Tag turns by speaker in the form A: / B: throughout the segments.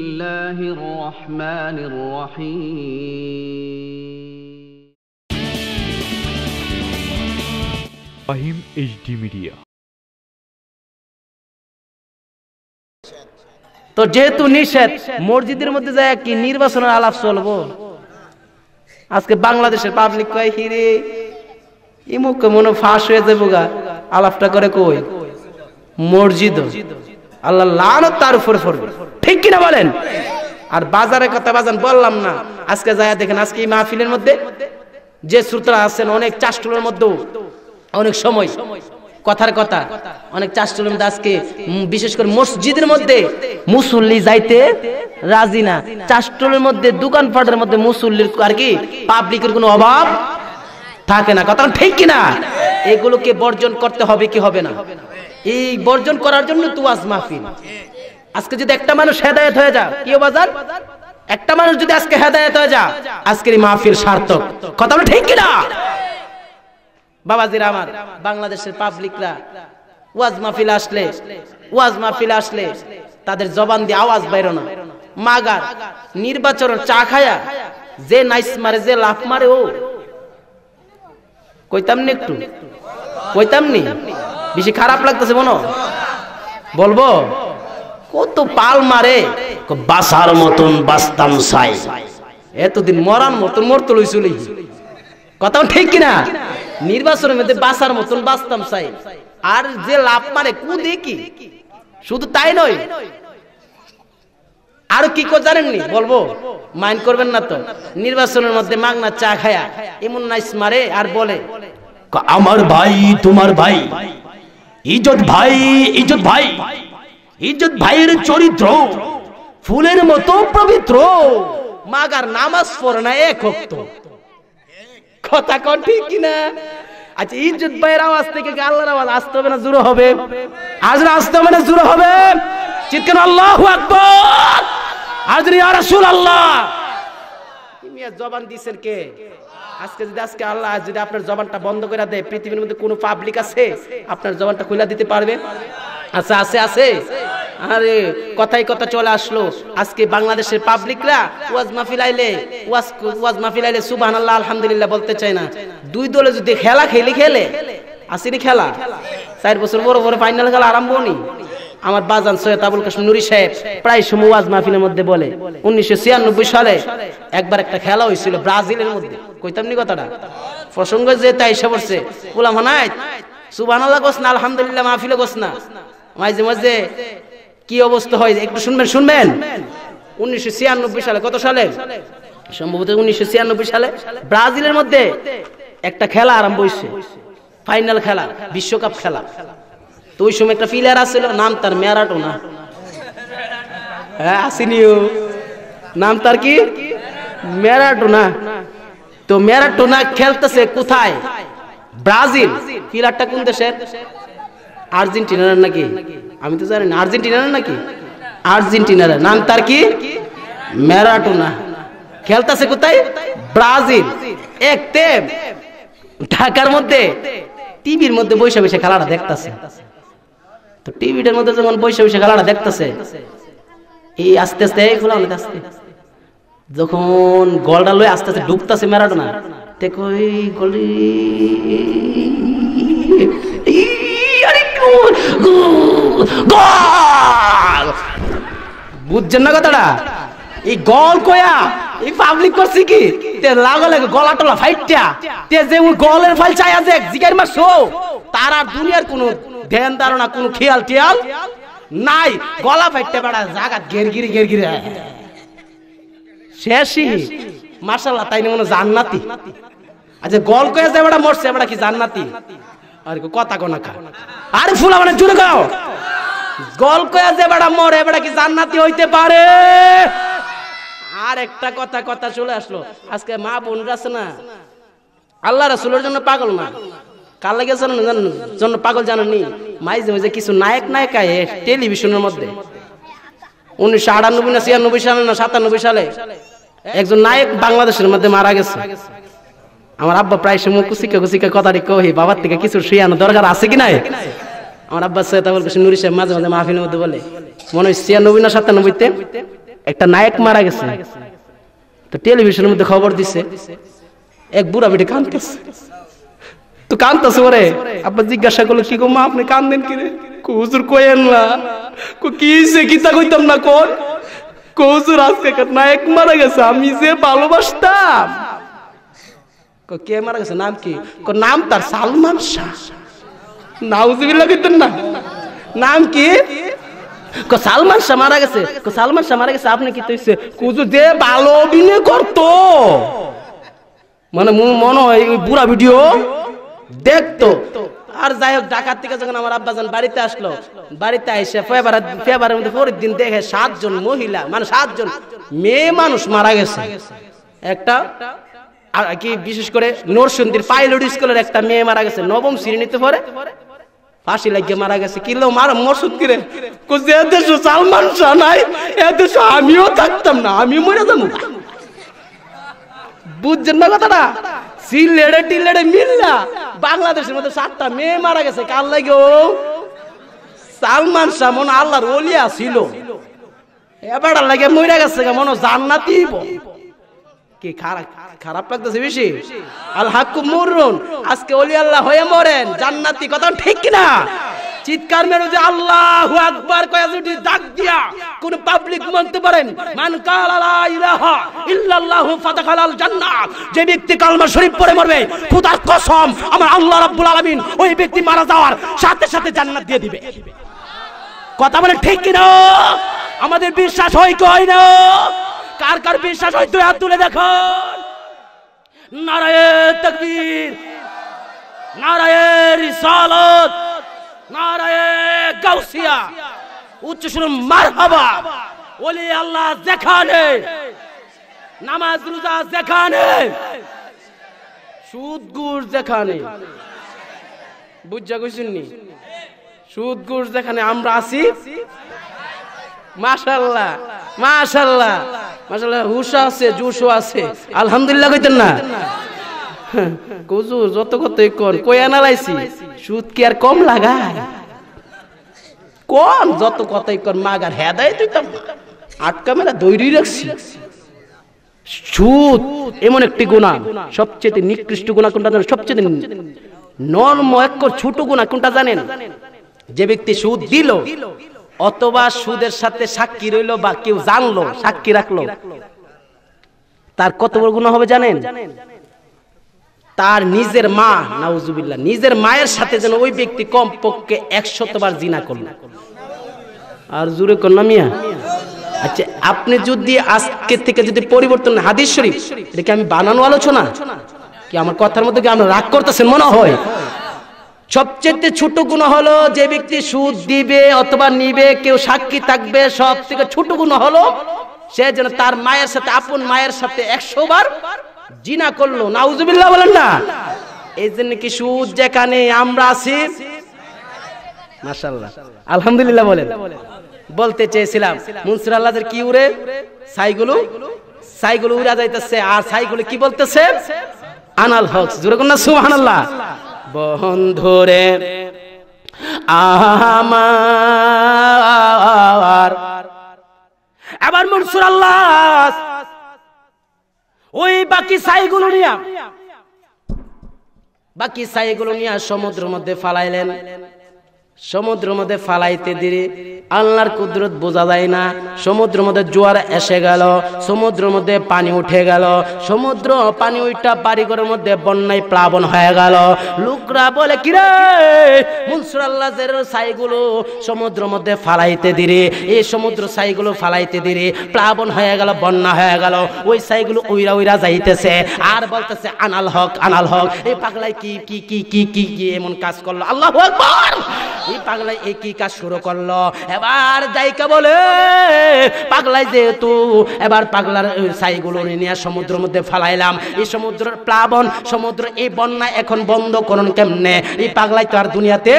A: তো যেহেতু নিষেধ মসজিদের মধ্যে যায় কি নির্বাচনের আলাপ চলবো আজকে বাংলাদেশের পাবলিক কয় হিরে ইমুক মনে ফাঁস হয়ে যাবো গা আলাপটা করে কই মসজিদ আল্লাহ লানত তার উপরে পড়বে ঠিক কিনা বলেন আর বাজারের কথা বাজান বললাম না আজকে যায় দেখেন আজকে এই মাহফিলের মধ্যে যে শ্রোতারা আছেন অনেক চাষটুলের মধ্যেও অনেক সময় কথার কথা অনেক চাষটুলের মধ্যে আজকে বিশেষ করে মসজিদের মধ্যে মুসল্লি যাইতে রাজি না চাষটুলের মধ্যে দোকানপাটের মধ্যে মুসল্লির আর কি পাবলিকের কোনো অভাব থাকে না কথা ঠিক কিনা এগুলোকে বর্জন করতে হবে কি হবে না এই বর্জন করার জন্য আজ মাহফিল আজকে যদি একটা মানুষ হেদায়ত হয়ে যা কি বাজার একটা মানুষ যদি আজকে হেদায়ত হয়ে যা আজকের এই মাহফিল সার্থক কথা ঠিক কিনা বাবাজির আমার বাংলাদেশের পাবলিকরা ওয়াজ মাহফিল আসলে ওয়াজ মাহফিল আসলে তাদের জবান দিয়ে আওয়াজ বেরো না মাগার নির্বাচন চা খায়া যে নাইস মারে যে লাফ মারে ও কইতাম নি একটু কইতাম নি বেশি খারাপ লাগতেছে বলো বলবো কত পাল মারে বাসার মতন বাস্তাম সাই এতদিন মরার মতন মরতে লইছুলি কথাও ঠিক কিনা নির্বাচনের মধ্যে বাসার মতন বাস্তাম সাই আর যে লাভ মারে কু দেখি শুধু তাই নয় আর কি করে জানেননি বলবো মাইন্ড করবেন না তো নির্বাচনের মধ্যে মাগনা চা খায়া এমন নাইস মারে আর বলে আমার ভাই তোমার ভাই ইজত ভাই ইজত ভাই ইজত ভাইয়ের চরিত্র ফুলের মতো পবিত্র মাগার নামাজ পড়ে না এক হক্ত কথা কন ঠিক কিনা আচ্ছা ইজ্জত ভাইয়ের আওয়াজ থেকে আল্লাহর আওয়াজ আসতে হবে না জুড়ো হবে আজ আসতে হবে না জুড়ো হবে চিৎকার আল্লাহু আকবার আজ রে রাসূল আল্লাহ জবান দিছেন কে আজকে যদি আজকে আল্লাহ যদি আপনার জবানটা বন্ধ করে দেয় পৃথিবীর মধ্যে কোনো পাবলিক আছে আপনার জবানটা খুলে দিতে পারবে আচ্ছা আছে আছে আরে কথাই কথা চলে আসলো আজকে বাংলাদেশের পাবলিকরা ওয়াজ মাহফিল আইলে ওয়াজ ওয়াজ মাহফিল আইলে সুবহানাল্লাহ আলহামদুলিল্লাহ বলতে চায় না দুই দলে যদি খেলা খেলি খেলে আসেনি খেলা চার বছর বড় বড় ফাইনাল খেলা আরম্ভ নেই আমার বাজান সৈয়দ আবুল কাসম নুরি সাহেব প্রায় সময় ওয়াজ মাহফিলের মধ্যে বলে উনিশশো সালে একবার একটা খেলা হয়েছিল ব্রাজিলের মধ্যে কইতাম নি কথাটা প্রসঙ্গ যে তাই এসে পড়ছে পোলা গোস না আলহামদুলিল্লাহ মাহফিলে গোস না মাঝে মাঝে কি অবস্থা হয় একটু শুনবেন শুনবেন উনিশশো সালে কত সালে সম্ভবত উনিশশো সালে ব্রাজিলের মধ্যে একটা খেলা আরম্ভ হয়েছে ফাইনাল খেলা বিশ্বকাপ খেলা তো ওই সময় একটা ফিলার আসছিল নাম তার মেয়ারাটো না হ্যাঁ আসিনিও নাম তার কি না তো না খেলতেছে কোথায় ব্রাজিল ফিলারটা কোন দেশের আর্জেন্টিনার নাকি আমি তো জানি না আর্জেন্টিনার নাকি আর্জেন্টিনার নাম তার কি না খেলতেছে কোথায় ব্রাজিল এক ঢাকার মধ্যে টিভির মধ্যে বৈশাখ বসে খেলাটা দেখতেছে তো টিভিটার মধ্যে যখন বৈশা বৈশা খেলাটা দেখতেছে এই আস্তে আস্তে এই খোলা আস্তে যখন গলটা লয়ে আস্তে আস্তে ডুবতেছে ম্যারাডোনা না এই গলি বুঝছেন না কথাটা এই গল কয়া এই পাবলিক করছি কি তে লাগা লাগে গলা টলা ফাইটটা তে যে ওই গলের ফাইল চাই আছে জিগার শো তার আর দুনিয়ার কোনো ধ্যান ধারণা কোনো খেয়াল টিয়াল নাই গলা ফাইটটা বেড়া জাগা গেরগিরি গেরগিরি শেষই মার্শাল্লাহ তাই মনে জান্নাতি আচ্ছা গল কয়া যে বেড়া মরছে বেড়া কি জান্নাতি আর কথা কোনা খা আরে ফুল মানে জুড়ে গাও গল কয়া যে বেড়া মরে বেড়া কি জান্নাতি হইতে পারে আর একটা কথা কথা চলে আসলো আজকে মা বোনরা আছে না আল্লাহ রাসুলের জন্য পাগল না কার লাগে জন্য পাগল জানেননি মাইজে হয়েছে কিছু নায়ক নায়িকা টেলিভিশনের মধ্যে উনিশশো আটানব্বই না ছিয়ানব্বই সালে না সাতানব্বই সালে একজন নায়ক বাংলাদেশের মধ্যে মারা গেছে আমার আব্বা প্রায় সময় কুচিকা কুচিকা কথা কহি বাবার থেকে কিছু শুয়ানো দরকার আছে কি নাই আমার আব্বা সৈয়দ আবুল নুরি সাহেব মাঝে মাঝে মাহফিনের মধ্যে বলে মনে হয় ছিয়ানব্বই না সাতানব্বইতে একটা নায়ক মারা গেছে তো টেলিভিশনের মধ্যে খবর দিছে এক বুড়া বেটে কানতেছে তো কানতেছে ওরে আপনার জিজ্ঞাসা করলো কি গো মা আপনি কান্দেন কি কুজুর কোয়েন না কো কি সে কিতা কইতাম না কোন কুজুর হুজুর আজকে নায়ক মারা গেছে আমি যে ভালোবাসতাম কো কে মারা গেছে নাম কি কো নাম তার সালমান শাহ নাউজুবিল্লাহ কইতেন না নাম কি সালমান শাহ মারা গেছে সালমান শাহ মারা গেছে আপনি কি তৈছে কুজু দে ভালো অভিনয় করতো মানে মনে হয় ওই বুড়া ভিডিও দেখতো আর যাই হোক ঢাকার থেকে যখন আমার আব্বাজান বাড়িতে আসলো বাড়িতে এসে ফেবার ফেবারের মধ্যে পরের দিন দেখে সাতজন মহিলা মানে সাতজন মেয়ে মানুষ মারা গেছে একটা আর কি বিশেষ করে নরসন্দির পাইলট স্কুলের একটা মেয়ে মারা গেছে নবম শ্রেণীতে পরে ফাঁসি লাগিয়ে মারা গেছে কিলো মার মরসুদ কিরে কুছে এদেশে সালমান শাহ নাই এদেশে আমিও থাকতাম না আমি মরে যাবো বুঝছেন না কথাটা সিলেড়ে টিলেড়ে মিল্লা বাংলাদেশের মধ্যে সাতটা মেয়ে মারা গেছে কার লাগে ও সালমান শাহ মনে আল্লাহর ওলিয়া ছিল এবার লাগে মরে গেছে মনে জান্নাতি কি খারাপ লাগতেছে বেশি আল হাক্কু মুরুন আজকে আল্লাহ হয়ে মরেন জান্নাতি কথা ঠিক চিৎকার যে আল্লাহু আকবার কয়া যদি ডাক দিয়া কোন পাবলিক মানতে পারেন মান লা ইলাহা যে ব্যক্তি কালমা শরীফ পড়ে মরবে খোদার কসম আমার আল্লাহ রাব্বুল আলামিন ওই ব্যক্তি মারা যাওয়ার সাথে সাথে জান্নাত দিয়ে দিবে কথা বলে ঠিক কিনা আমাদের বিশ্বাস হয় কি হয় না কার কার বিশ্বাস হয় দুই হাত তুলে দেখো নারায়ণ তকবীর নারায়ণ রিসালত নারায়ণ গাউসিয়া উচ্চ শুনে মারহাবা ওলি আল্লাহ যেখানে নামাজ রোজা যেখানে সুদগুর যেখানে বুঝা কইছেননি গুর যেখানে আমরা আছি মাশাল্লাহ মাশাল্লাহ আছে আছে আলহামদুলিল্লাহ না যত কর সুদ কি আর কম কম যত দৈরি রাখছি সুদ এমন একটি গুণা সবচেয়ে নিকৃষ্ট গুণা কোনটা জানেন সবচেয়ে নর্ম এক ছোট গুণা কোনটা জানেন যে ব্যক্তি সুদ দিল অথবা সুদের সাথে সাক্ষী রইল বা কেউ জানলো সাক্ষী রাখলো তার কত বড় গুণ হবে জানেন তার নিজের মা নাউজুবিল্লাহ নিজের মায়ের সাথে যেন ওই ব্যক্তি কম কমপক্ষে একশতবার জিনা করল আর জুরে করলাম মিয়া আচ্ছা আপনি যদি আজকে থেকে যদি পরিবর্তন হাদিস শরীফ এটা কি আমি বানানো আলোচনা কি আমার কথার মধ্যে কি আপনি রাগ করতেছেন মনে হয় সবচেয়ে ছোট গুণ হলো যে ব্যক্তি সুদ দিবে অথবা নিবে কেউ সাক্ষী থাকবে সব থেকে ছোট গুণ হলো সে যেন তার মায়ের সাথে আপন মায়ের সাথে একশো বার জিনা করলো নাউজুবিল্লাহ বলেন না এই জন্য কি সুদ যেখানে আমরা আছি মাসাল্লাহ আলহামদুলিল্লাহ বলেন বলতে চেয়েছিলাম মুনসুর আল্লাহদের কি উড়ে সাইগুলো সাইগুলো উড়া যাইতেছে আর সাইগুলো কি বলতেছে আনাল হক জুরে না আল্লাহ বন্ধুরে আমার আবার মনসুর আল্লাহ ওই বাকি সাইগুলো নিয়া বাকি সাইগুলো নিয়া সমুদ্রের মধ্যে ফালাইলেন সমুদ্র মধ্যে ফালাইতে দিলে আল্লাহর কুদরত বোঝা যায় না সমুদ্র মধ্যে জোয়ার এসে গেল সমুদ্র মধ্যে পানি উঠে গেল সমুদ্র পানি উঠা বাড়িঘরের মধ্যে বন্যায় প্লাবন হয়ে গেল লোকরা বলে কিরে আল্লাহ সাইগুলো সমুদ্র মধ্যে ফালাইতে দিলে এই সমুদ্র ছাইগুলো ফালাইতে দিলে প্লাবন হয়ে গেল বন্যা হয়ে গেল ওই ছাইগুলো উইরা উইরা যাইতেছে আর বলতেছে আনাল হক আনাল হক এই পাগলায় কি কি কি কি কি কি এমন কাজ করলো আল্লাহ এই পাগলাই এই কি কাজ শুরু করলো এবার যাইকা বলে পাগলাই যেহেতু এবার পাগলার সাইগুলো নিয়ে সমুদ্রের মধ্যে ফালাইলাম এই সমুদ্রের প্লাবন সমুদ্র এই বন্যা এখন বন্ধ করুন কেমনে এই পাগলাই তো আর দুনিয়াতে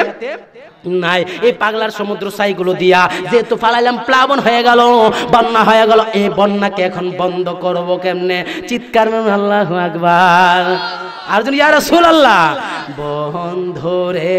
A: নাই এই পাগলার সমুদ্র সাইগুলো দিয়া যেহেতু ফালাইলাম প্লাবন হয়ে গেল বন্যা হয়ে গেল এই বন্যাকে এখন বন্ধ করব কেমনে চিৎকার আল্লাহ আকবর আর যদি ইয়ার সুল আল্লাহ বন্ধরে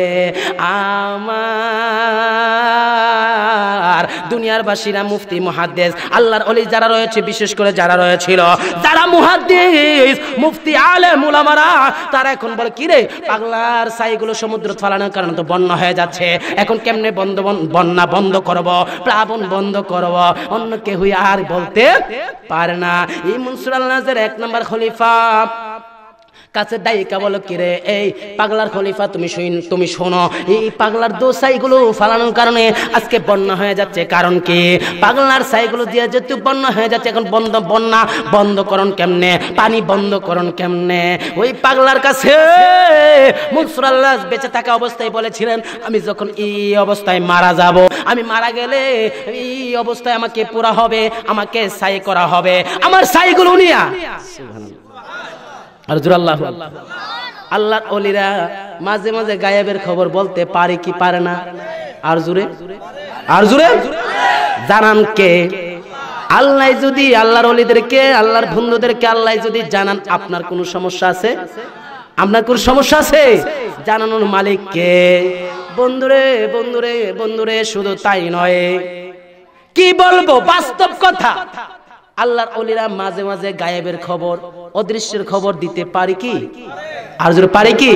A: আমার দুনিয়ার বাসীরা মুফতি মুহাদ্দেস আল্লাহর অলি যারা রয়েছে বিশেষ করে যারা রয়েছিল যারা মুহাদ্দেস মুফতি আলে মুলামারা তারা এখন বলে কিরে পাগলার সাইগুলো সমুদ্র ফালানোর কারণে তো বন্যা হয়ে যাচ্ছে এখন কেমনে বন্ধ বন্যা বন্ধ করব প্লাবন বন্ধ করব অন্য কেউ আর বলতে পারে না ইমন সুরাল নাজের এক নম্বর খলিফা কাছে ডাইকা বলো কিরে এই পাগলার খলিফা তুমি শুন তুমি শোনো এই পাগলার দো সাইগুলো ফালানোর কারণে আজকে বন্যা হয়ে যাচ্ছে কারণ কি পাগলার সাইগুলো দিয়ে যেহেতু বন্যা হয়ে যাচ্ছে এখন বন্ধ বন্যা বন্ধকরণ কেমনে পানি বন্ধকরণ কেমনে ওই পাগলার কাছে মনসুর আল্লাহ বেঁচে থাকা অবস্থায় বলেছিলেন আমি যখন এই অবস্থায় মারা যাব আমি মারা গেলে এই অবস্থায় আমাকে পুরা হবে আমাকে সাই করা হবে আমার সাইগুলো নিয়া আর জুরাল্লাহ আল্লাহর অলিরা মাঝে মাঝে গায়েবের খবর বলতে পারে কি পারে না আর জুরে আর জুরে
B: জানান কে
A: আল্লাহ যদি আল্লাহর অলিদেরকে আল্লাহর বন্ধুদেরকে আল্লাহ যদি জানান আপনার কোনো সমস্যা আছে আপনার কোন সমস্যা আছে জানানোর মালিক কে বন্ধুরে বন্ধুরে বন্ধুরে শুধু তাই নয় কি বলবো বাস্তব কথা আল্লাহর অলিরা মাঝে মাঝে গায়েবের খবর অদৃশ্যের খবর দিতে পারি কি আর পারে কি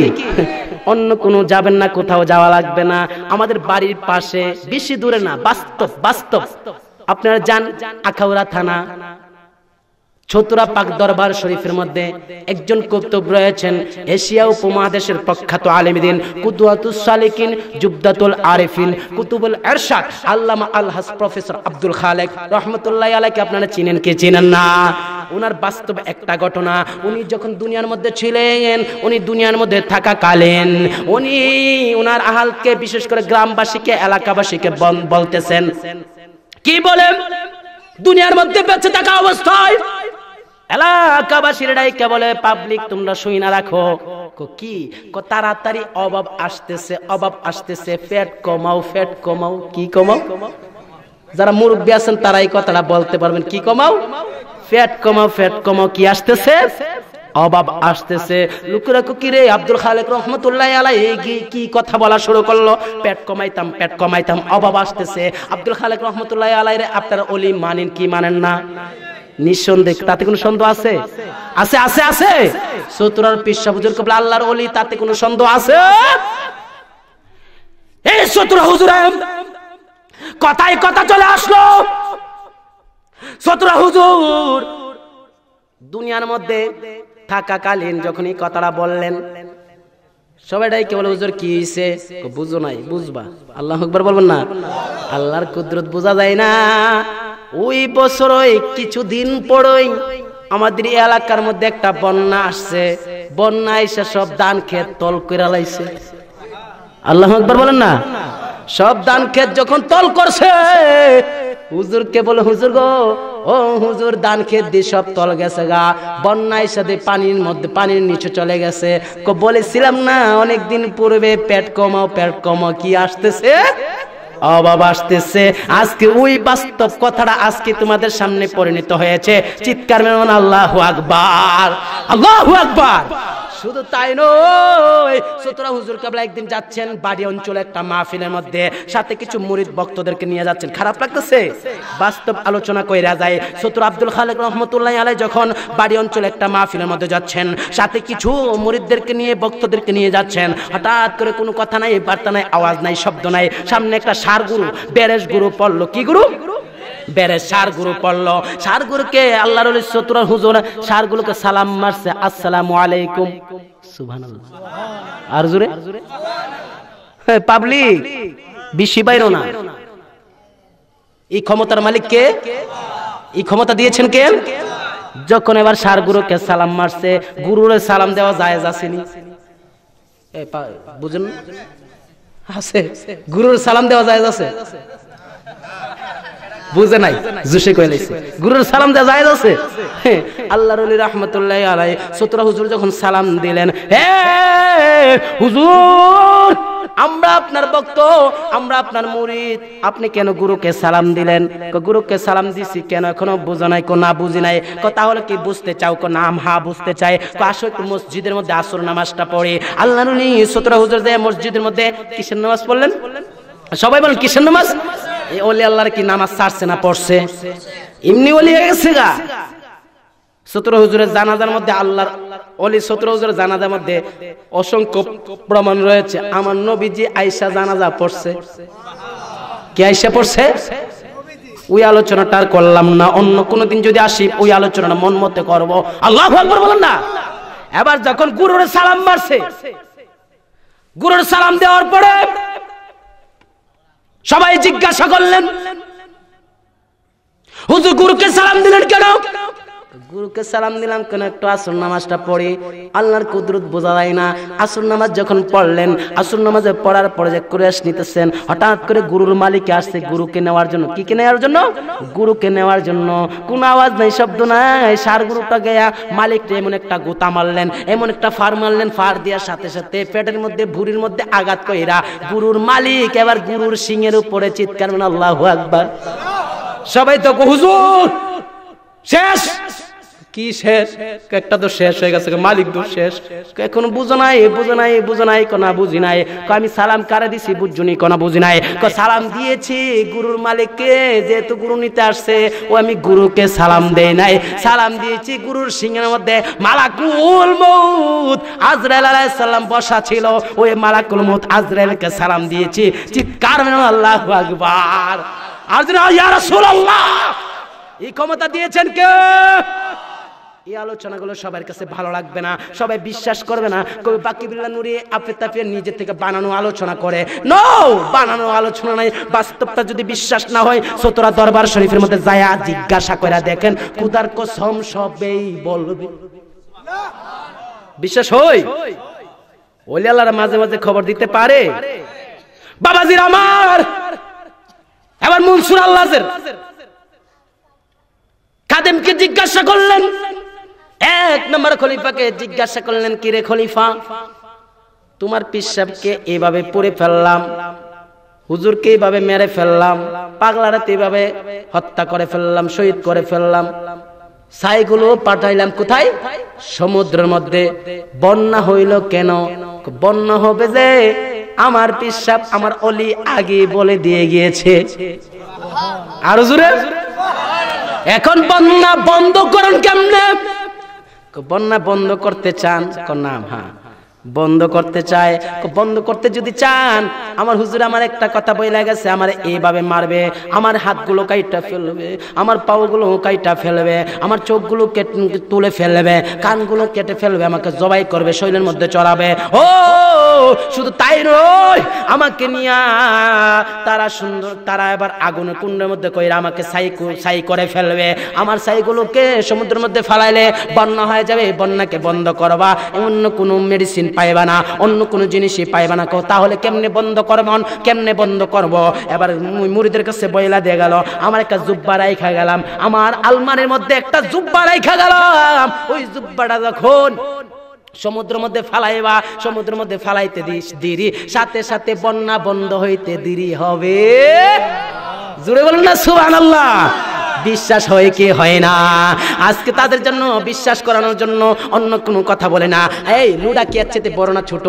A: অন্য কোনো যাবেন না কোথাও যাওয়া লাগবে না আমাদের বাড়ির পাশে বেশি দূরে না বাস্তব বাস্তব আপনারা যান আখাউড়া থানা ছতুরা পাক দরবার শরীফের মধ্যে একজন কর্তব রয়েছেন এশিয়া উপমহাদেশের প্রখ্যাত আলেমদিন কুতুয়াতুস সালিকিন জুবদাতুল আরিফিন কুতুবুল এরশাদ আল্লামা আলহাস প্রফেসর আব্দুল খালেক রহমতুল্লাহ আলাইকে আপনারা চিনেন কে চিনেন না ওনার বাস্তব একটা ঘটনা উনি যখন দুনিয়ার মধ্যে ছিলেন উনি দুনিয়ার মধ্যে থাকাকালীন উনি ওনার আহালকে বিশেষ করে গ্রামবাসীকে এলাকাবাসীকে বলতেছেন কি বলেন দুনিয়ার মধ্যে বেঁচে থাকা অবস্থায় এলাকাবাসীর ডাইকা বলে পাবলিক তোমরা শুই না রাখো কি তাড়াতাড়ি অভাব আসতেছে অভাব আসতেছে পেট কমাও ফ্যাট কমাও কি কমাও যারা মুরব্বী আছেন তারা এই কথাটা বলতে পারবেন কি কমাও ফ্যাট কমাও ফ্যাট কমাও কি আসতেছে অভাব আসতেছে লোকেরা কি রে আব্দুল খালেক রহমতুল্লাহ আলাই কি কথা বলা শুরু করলো পেট কমাইতাম পেট কমাইতাম অভাব আসতেছে আব্দুল খালেক রহমতুল্লাহ আলাই রে আপনারা অলি মানেন কি মানেন না নিঃসন্দেহ তাতে কোনো সন্দেহ আছে আছে আছে আছে শত্রুর পিসা বুজুর কবলা আল্লাহর ওলি তাতে কোনো সন্দেহ আছে এই শত্রু হুজুর কথায় কথা চলে আসলো শত্রু হুজুর দুনিয়ার মধ্যে থাকা কালীন যখনই কথাটা বললেন সবাইটাই কেবল হুজুর কি হয়েছে বুঝো নাই বুঝবা আল্লাহ একবার বলবেন না আল্লাহর কুদরত বোঝা যায় না ওই বছরই কিছুদিন পরই আমাদের এলাকার মধ্যে একটা বন্যা আসছে বন্যা এসে সব ধান খেত তল করে লাইছে আল্লাহ একবার বলেন না সব ধান খেত যখন তল করছে হুজুর কে বলে হুজুর গো ও হুজুর ধান খেত দিয়ে সব তল গেছে গা বন্যায় সাথে পানির মধ্যে পানির নিচে চলে গেছে বলেছিলাম না অনেকদিন পূর্বে পেট কমাও পেট কমাও কি আসতেছে অভাব আসতেছে আজকে ওই বাস্তব কথাটা আজকে তোমাদের সামনে পরিণত হয়েছে চিৎকার মেরন আল্লাহ আকবার আল্লাহ আকবার শুধু তাই নয় সুতরাং হুজুর কাবলা একদিন যাচ্ছেন বাড়ি অঞ্চলে একটা মাহফিলের মধ্যে সাথে কিছু মুরিদ ভক্তদেরকে নিয়ে যাচ্ছেন খারাপ লাগতেছে বাস্তব আলোচনা কইরা যায় সতুর আব্দুল খালেক রহমতুল্লাহ আলাই যখন বাড়ি অঞ্চলে একটা মাহফিলের মধ্যে যাচ্ছেন সাথে কিছু মুরিদদেরকে নিয়ে ভক্তদেরকে নিয়ে যাচ্ছেন হঠাৎ করে কোনো কথা নাই বার্তা নাই আওয়াজ নাই শব্দ নাই সামনে একটা সার গুরু বেরেশ গুরু পড়লো কি গুরু বেড়ে সার গুরু পড়লো সার গুরুকে আল্লাহ হুজুর সার সালাম মারছে আসসালাম আলাইকুম আর পাবলিক বেশি না এই ক্ষমতার মালিক কে এই ক্ষমতা দিয়েছেন কে যখন এবার সার গুরুকে সালাম মারছে গুরুর সালাম দেওয়া যায় আসেনি বুঝুন আছে গুরুর সালাম দেওয়া যায় আছে বুঝে নাই জুসে কয়ে লাইছে গুরুর সালাম দেওয়া যায় আছে হ্যাঁ, আল্লাহর আলী রহমতুল্লাহ আলাই সতরা হুজুর যখন সালাম দিলেন হে হুজুর আমরা আপনার ভক্ত আমরা আপনার মুরিদ আপনি কেন গুরুকে সালাম দিলেন গুরুকে সালাম দিছি কেন এখনো বুঝো নাই কো না বুঝি নাই কো তাহলে কি বুঝতে চাও কো নাম হা বুঝতে চাই কো আসো একটু মসজিদের মধ্যে আসর নামাজটা পড়ে আল্লাহ সতরা হুজুর যে মসজিদের মধ্যে কিসের নামাজ পড়লেন সবাই বলেন কিসের নামাজ এই অলি আল্লাহর কি নামাজ ছাড়ছে না পড়ছে এমনি অলি হয়ে গেছে গা সতের হুজুরের জানাজার মধ্যে আল্লাহর অলি সতের হুজুরের জানাজার মধ্যে অসংখ্য প্রমাণ রয়েছে আমার নবীজি আয়সা জানাজা পড়ছে কি আয়সা পড়ছে ওই আলোচনাটা আর করলাম না অন্য কোনো দিন যদি আসি ওই আলোচনাটা মন মতে করবো আল্লাহ বলেন না এবার যখন গুরুর সালাম মারছে গুরুর সালাম দেওয়ার পরে সবাই জিজ্ঞাসা করলেন হুজুর গুরুকে সালাম দিলেন কেন গুরুকে সালাম দিলাম কেন একটু আসর নামাজটা পড়ে আল্লাহর কুদরত বোঝা যায় না আসর নামাজ যখন পড়লেন আসর নামাজে পড়ার পরে যে কুরেশ নিতেছেন হঠাৎ করে গুরুর মালিক আসছে গুরুকে নেওয়ার জন্য কি কে নেওয়ার জন্য গুরুকে নেওয়ার জন্য কোন আওয়াজ নাই শব্দ নাই সার গুরুটা গেয়া মালিকটা এমন একটা গোতা মারলেন এমন একটা ফার মারলেন ফার দেওয়ার সাথে সাথে পেটের মধ্যে ভুরির মধ্যে আঘাত কইরা গুরুর মালিক এবার গুরুর সিংয়ের উপরে চিৎকার মানে আল্লাহ আকবার সবাই তো হুজুর শেষ কি শেষ একটা তো শেষ হয়ে গেছে মালিক তো শেষ এখন বুঝো নাই বুঝো নাই বুঝো নাই কোনা বুঝি নাই আমি সালাম কারে দিছি বুঝুনি কোনা বুঝি নাই সালাম দিয়েছি গুরুর মালিককে যেহেতু গুরু নিতে আসছে ও আমি গুরুকে সালাম দেই নাই সালাম দিয়েছি গুরুর সিংহের মধ্যে মালাকুল মৌত আজরাইল আলাইহিস সালাম বসা ছিল ওই মালাকুল মউত আজরাইলকে সালাম দিয়েছি চিৎকার আল্লাহু আকবার আর ইয়া রাসূলুল্লাহ এই ক্ষমতা দিয়েছেন কে এই আলোচনাগুলো সবার কাছে ভালো লাগবে না সবাই বিশ্বাস করবে না কবি বাকিবুল্লাহ নুরি আপে তাপে নিজে থেকে বানানো আলোচনা করে নো বানানো আলোচনা নাই বাস্তবটা যদি বিশ্বাস না হয় সতরা দরবার শরীফের মধ্যে যায়া জিজ্ঞাসা করে দেখেন কুদার কসম সবেই বলবে বিশ্বাস হই ওলিয়ালার মাঝে মাঝে খবর দিতে পারে বাবাজির আমার এবার মনসুর আল্লাহের কাদেমকে জিজ্ঞাসা করলেন এক নম্বর খলিফাকে জিজ্ঞাসা করলেন কিরে খলিফা তোমার পিসাবকে এভাবে পড়ে ফেললাম হুজুরকে এভাবে মেরে ফেললাম পাগলারা এভাবে হত্যা করে ফেললাম শহীদ করে ফেললাম সাইগুলো পাঠাইলাম কোথায় সমুদ্রের মধ্যে বন্যা হইল কেন বন্যা হবে যে আমার পিসাব আমার অলি আগে বলে দিয়ে গিয়েছে আরো জুড়ে এখন বন্যা বন্ধ করেন কেমনে বন্যা বন্ধ করতে চান নাম হ্যাঁ বন্ধ করতে চায় বন্ধ করতে যদি চান আমার হুজুর আমার একটা কথা বই গেছে আমার এইভাবে মারবে আমার হাতগুলো কাইটা ফেলবে আমার পাওগুলো কাইটা ফেলবে আমার চোখগুলো তুলে ফেলবে কানগুলো কেটে ফেলবে আমাকে জবাই করবে শরীরের মধ্যে চড়াবে ও শুধু তাই নয় আমাকে নিয়ে তারা সুন্দর তারা এবার আগুনে কুণ্ডের মধ্যে কইরা আমাকে সাই সাই করে ফেলবে আমার সাইগুলোকে সমুদ্রের মধ্যে ফেলাইলে বন্যা হয়ে যাবে বন্যাকে বন্ধ করবা অন্য কোনো মেডিসিন পাইবা না অন্য কোনো জিনিসই পাইবা না কো তাহলে কেমনে বন্ধ করব কেমনে বন্ধ করব এবার মুড়িদের কাছে বইলা দিয়ে গেল আমার একটা জুব্বা রাইখা গেলাম আমার আলমারের মধ্যে একটা জুব্বা রাইখা গেলাম ওই জুব্বাটা যখন সমুদ্রের মধ্যে ফালাইবা সমুদ্রের মধ্যে ফালাইতে দিস দিরি সাথে সাথে বন্যা বন্ধ হইতে দিরি হবে জুড়ে বলুন না সুবহানাল্লাহ বিশ্বাস হয় কি হয় না আজকে তাদের জন্য বিশ্বাস করানোর জন্য অন্য কোনো কথা বলে না এই লুডা কি আছে বড় না ছোট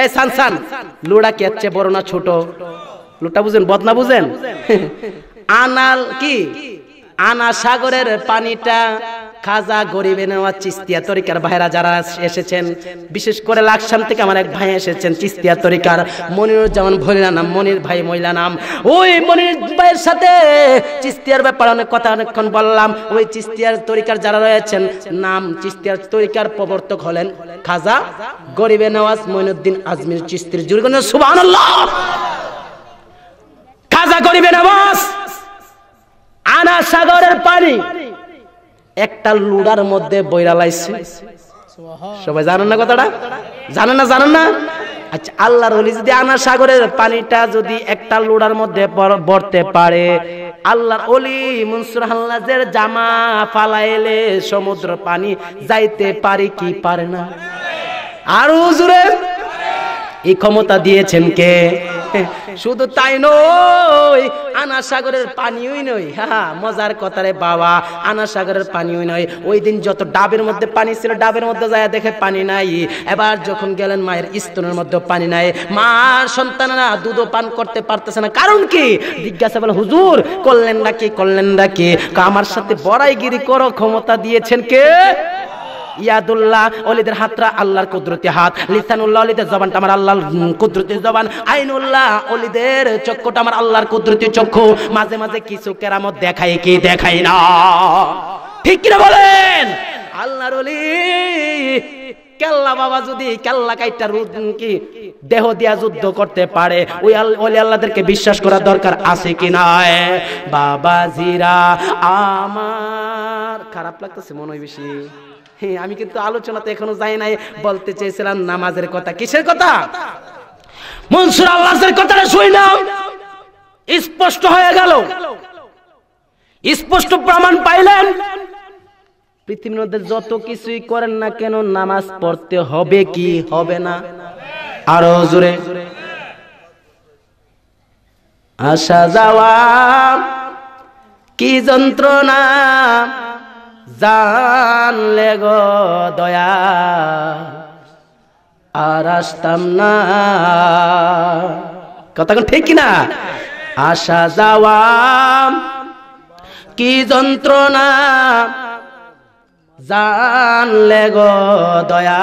A: এই সানসান লুডা কি আছে বড় না ছোট লুটা বুঝেন বদনা বুঝেন আনাল কি আনা সাগরের পানিটা খাজা গরিবে নেওয়া চিস্তিয়া তরিকার ভাইরা যারা এসেছেন বিশেষ করে লাকসাম থেকে আমার এক ভাই এসেছেন চিস্তিয়া তরিকার যেমন ভরিরা নাম মনির ভাই মহিলা নাম ওই মনির ভাইয়ের সাথে চিস্তিয়ার ব্যাপারে অনেক কথা অনেকক্ষণ বললাম ওই চিস্তিয়ার তরিকার যারা রয়েছেন নাম চিস্তিয়ার তরিকার প্রবর্তক হলেন খাজা গরিবে নেওয়াজ মইনুদ্দিন আজমির চিস্তির জুরগণ সুবহানাল্লাহ খাজা গরিবে নেওয়াজ আনা সাগরের পানি একটা লুড়ার মধ্যে বইরা লাইছে সবাই জানেন না কথাটা জানেন না জানেন না আচ্ছা আল্লাহর হলি যদি আনা সাগরের পানিটা যদি একটা লোড়ার মধ্যে বর্তে পারে আল্লাহর অলি মনসুর হাল্লাজের জামা ফালাইলে সমুদ্র পানি যাইতে পারে কি পারে না আর হুজুরে এই ক্ষমতা দিয়েছেন কে শুধু তাই নয় আনা সাগরের পানিওই নই হ্যাঁ মজার কথা রে বাবা আনা সাগরের পানিও নয় ওই দিন যত ডাবের মধ্যে পানি ছিল ডাবের মধ্যে যায় দেখে পানি নাই এবার যখন গেলেন মায়ের স্তনের মধ্যে পানি নাই মার সন্তানেরা দুধও পান করতে পারতেছে না কারণ কি জিজ্ঞাসা বলে হুজুর করলেন না করলেন না আমার সাথে বড়াইগিরি করো ক্ষমতা দিয়েছেন কে ইয়াদুল্লাহ অলিদের আল্লাহর কুদরতি হাত লিসানুল্লাহ অলিদের জবানটা আমার আল্লাহর কুদরতি জবান আইনুল্লাহ অলিদের চক্ষুটা আমার আল্লাহর কুদরতি চক্ষু মাঝে মাঝে কিছু কেরামত কি না ঠিক কিনা বলেন আল্লাহর অলি কেল্লা বাবা যদি কেল্লা কাইটা রুদ কি দেহ দিয়া যুদ্ধ করতে পারে ওই ওলি আল্লাহদেরকে বিশ্বাস করা দরকার আছে কি নয় বাবা জিরা আমার খারাপ লাগতেছে মনে হয় বেশি হ্যাঁ আমি কিন্তু আলোচনাতে এখনো যাই নাই বলতে চেয়েছিলাম নামাজের কথা কিসের কথা মনসুর আল্লাহের কথাটা শুই না স্পষ্ট হয়ে গেল স্পষ্ট প্রমাণ পাইলেন পৃথিবীর মধ্যে যত কিছুই করেন না কেন নামাজ পড়তে হবে কি হবে না আরো জোরে আসা যাওয়া কি যন্ত্রণা জানলে গো দয়া আর আসতাম না কথা ঠিক কিনা আশা যাওয়াম কি যন্ত্রণা জানলে গো দয়া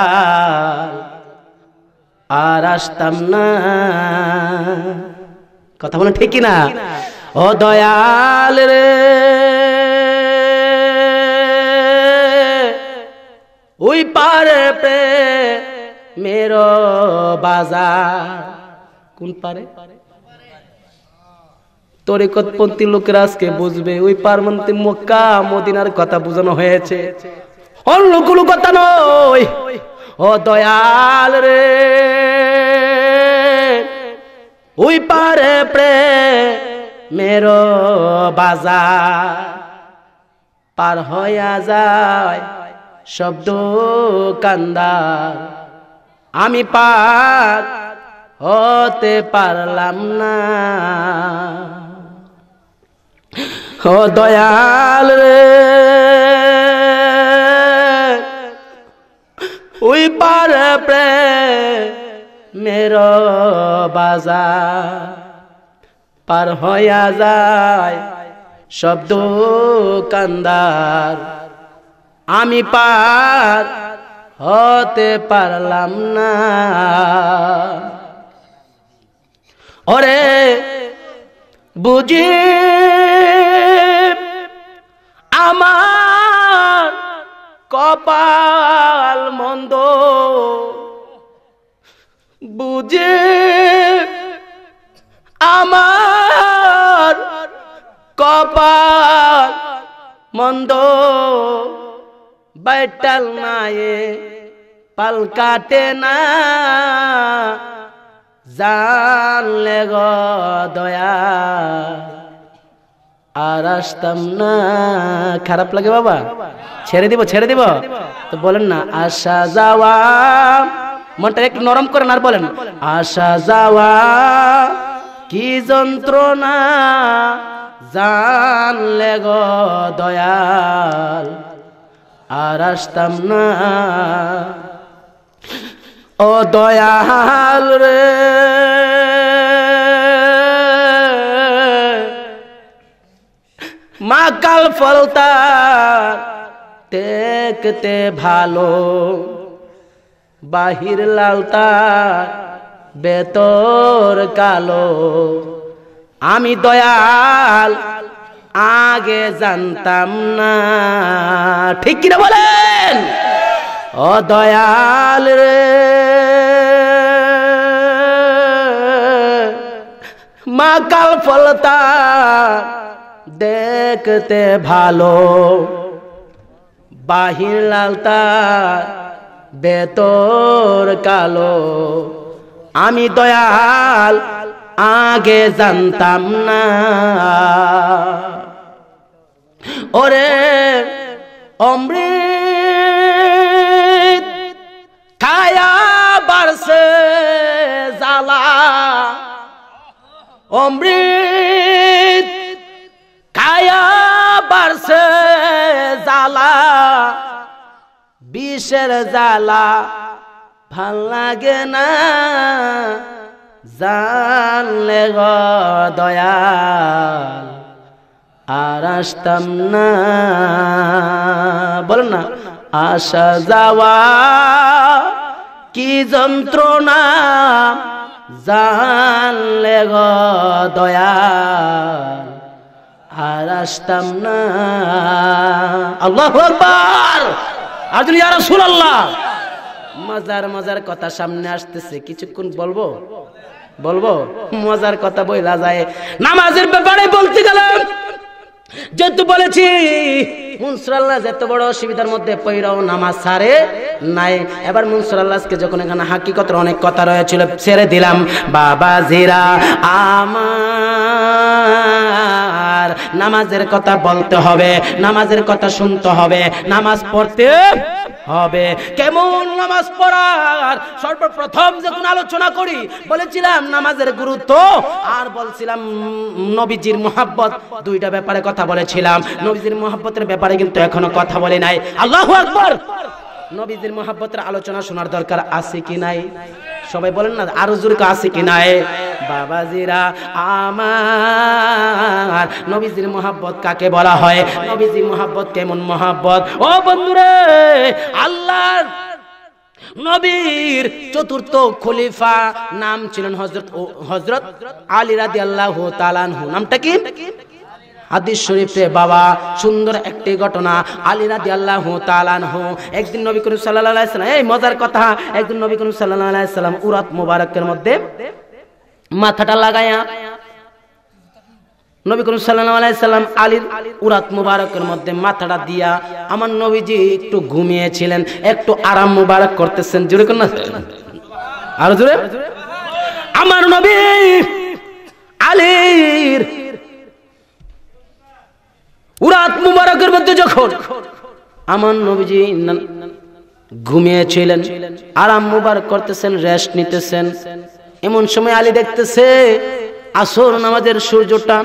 A: আর আসতাম না কথা বলে ঠিক কিনা ও দয়াল রে ওই পারে মের বাজার কোন পারে তরিকতপন্থী লোকেরা আজকে বুঝবে ওই মন্ত্রে মক্কা মদিনার কথা বোঝানো হয়েছে অন্য কোনো কথা নয় ও দয়াল রে ওই পারে প্রেমের বাজার পার হয়ে যায় শব্দ কান্দার আমি পাক হতে পারলাম না ও দয়াল রে ওই পার প্রে মের বাজা পার হইয়া যায় শব্দ কান্দার আমি পার হতে পারলাম না ওরে বুঝি আমার কপাল মন্দ বুঝে আমার কপাল মন্দ बैठल नाये पल काटे ना जान দয়া আর আসতাম না খারাপ লাগে বাবা ছেড়ে দিব ছেড়ে দিব তো বলেন না আশা যাওয়া মনটা একটু নরম করেন আর বলেন আশা যাওয়া কি যন্ত্রণা জানলে গো দয়াল আর আসতাম না ও দয়াল রে মা কাল ফলতা দেখতে ভালো বাহির লালতা বেতর কালো আমি দয়াল আগে জানতাম না ঠিক কিনা বলেন ও দয়াল রে মা কাল ফলতা দেখতে ভালো বাহির লালতা বেতর কালো আমি দয়াল আগে জানতাম না ওরে অমৃত খায়া বাড়ছে জালা অমৃত খায়া বাড়ছে জালা বিষের জালা ভাল লাগে না জানলে গ দয়াল আর আসতাম না বলেন না আসা যাওয়া কি যন্ত্রণা জানলে গ দয়া আর আসতাম না আল্লাহ আর আজ ইয়া রাসূলুল্লাহ মজার মজার কথা সামনে আসতেছে কিছুক্ষণ বলবো বলবো মজার কথা বইলা যায় নামাজের ব্যাপারে বলতে গেলাম যেহেতু বলেছি মুনসুরাল্লাহ এত বড় অসুবিধার মধ্যে পৈরাও নামাজ সারে নাই এবার মুনসুরাল্লাহকে যখন এখানে হাকিকতের অনেক কথা রয়েছিল ছেড়ে দিলাম বাবা জিরা আমার নামাজের কথা বলতে হবে নামাজের কথা শুনতে হবে নামাজ পড়তে হবে কেমন নামাজ পড়ার সর্বপ্রথম যখন আলোচনা করি বলেছিলাম নামাজের গুরুত্ব আর বলছিলাম নবীজির মোহাব্বত দুইটা ব্যাপারে কথা বলেছিলাম নবীজির মোহাব্বতের ব্যাপারে কিন্তু এখনো কথা বলে নাই আল্লাহ আকবর নবীজির মোহাব্বতের আলোচনা শোনার দরকার আছে কি নাই সবাই বলেন না আর জোর কাছে কিনায় বাবাজিরা আমার নবীজির মোহাব্বত কাকে বলা হয় নবীজি মোহাব্বত কেমন মোহাব্বত ও বন্ধুরে আল্লাহ নবীর চতুর্থ খলিফা নাম ছিলেন হজরত হজরত আলী রাদি আল্লাহ তালানহু নামটা কি হাদিস শরীফে বাবা সুন্দর একটি ঘটনা আলী রাজি আল্লাহ তালানহু একদিন নবী করিম সাল্লাহ সাল্লাম এই মজার কথা একদিন নবী করিম সাল্লাহ সাল্লাম উরাত মুবারকের মধ্যে মাথাটা লাগায়া নবী করিম সাল্লাম আলীর উরাত মুবারকের মধ্যে মাথাটা দিয়া আমার নবীজি একটু ঘুমিয়েছিলেন একটু আরাম মুবারক করতেছেন জোরে কর না আর জোরে আমার নবী আলীর উরাত মুবারকের মধ্যে যখন আমার নবীজি ঘুমিয়েছিলেন আরাম মুবারক করতেছেন রেস্ট নিতেছেন এমন সময় আলী দেখতেছে আসর নামাজের সূর্যটা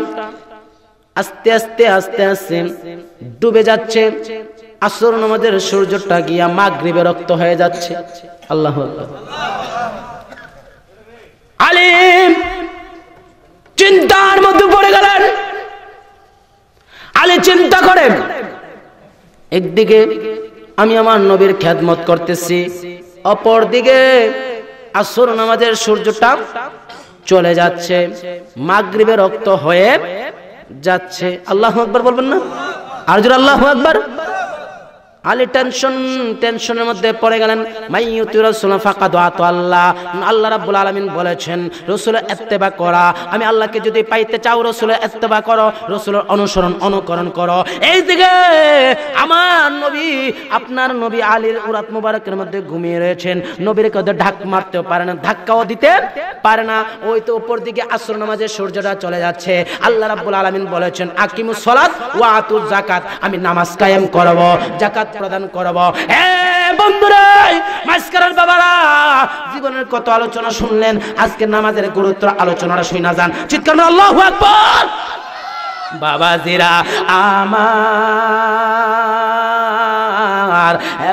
A: আস্তে আস্তে আস্তে আস্তে ডুবে যাচ্ছে আসর নামাজের সূর্যটা গিয়া মাগরিবে রক্ত হয়ে যাচ্ছে আল্লাহ আলিম চিন্তার মধ্যে পড়ে গেলেন আলে চিন্তা করেন একদিকে আমি আমার নবীর খ্যাতমত করতেছি অপরদিকে আসর নামাজের সূর্যটা চলে যাচ্ছে মাগরিবে রক্ত হয়ে যাচ্ছে আল্লাহ আকবর বলবেন না আর আল্লাহ আকবর আলী টেনশন টেনশনের মধ্যে পড়ে গেলেন মাইয়ুতুর রাসূল ফাকাদ আতা আল্লাহ আল্লাহ রাব্বুল আলামিন বলেছেন রাসূলের এত্তেবা করা আমি আল্লাহকে যদি পাইতে চাও রাসূলের এত্তেবা করো রাসূলের অনুসরণ অনুকরণ করো এই দিকে আমার নবী আপনার নবী আলীর উরাত মুবারকের মধ্যে ঘুমিয়ে রয়েছেন নবীর কথা ঢাক মারতেও পারে না ধাক্কাও দিতে পারে না ওই তো উপর দিকে আসর নামাজে সূর্যটা চলে যাচ্ছে আল্লাহ রাবুল আলমিন বলেছেন আকিমুস সালাত ও আতুর জাকাত আমি নামাজ কায়েম করবো জাকাত প্রদান করব হ্যাঁ বন্ধুরাই মাইস্কারের বাবারা জীবনের কত আলোচনা শুনলেন আজকে নামাজের গুরুত্ব আলোচনাটা শুনে যান চিৎকার আল্লাহু আকবার জিরা আমার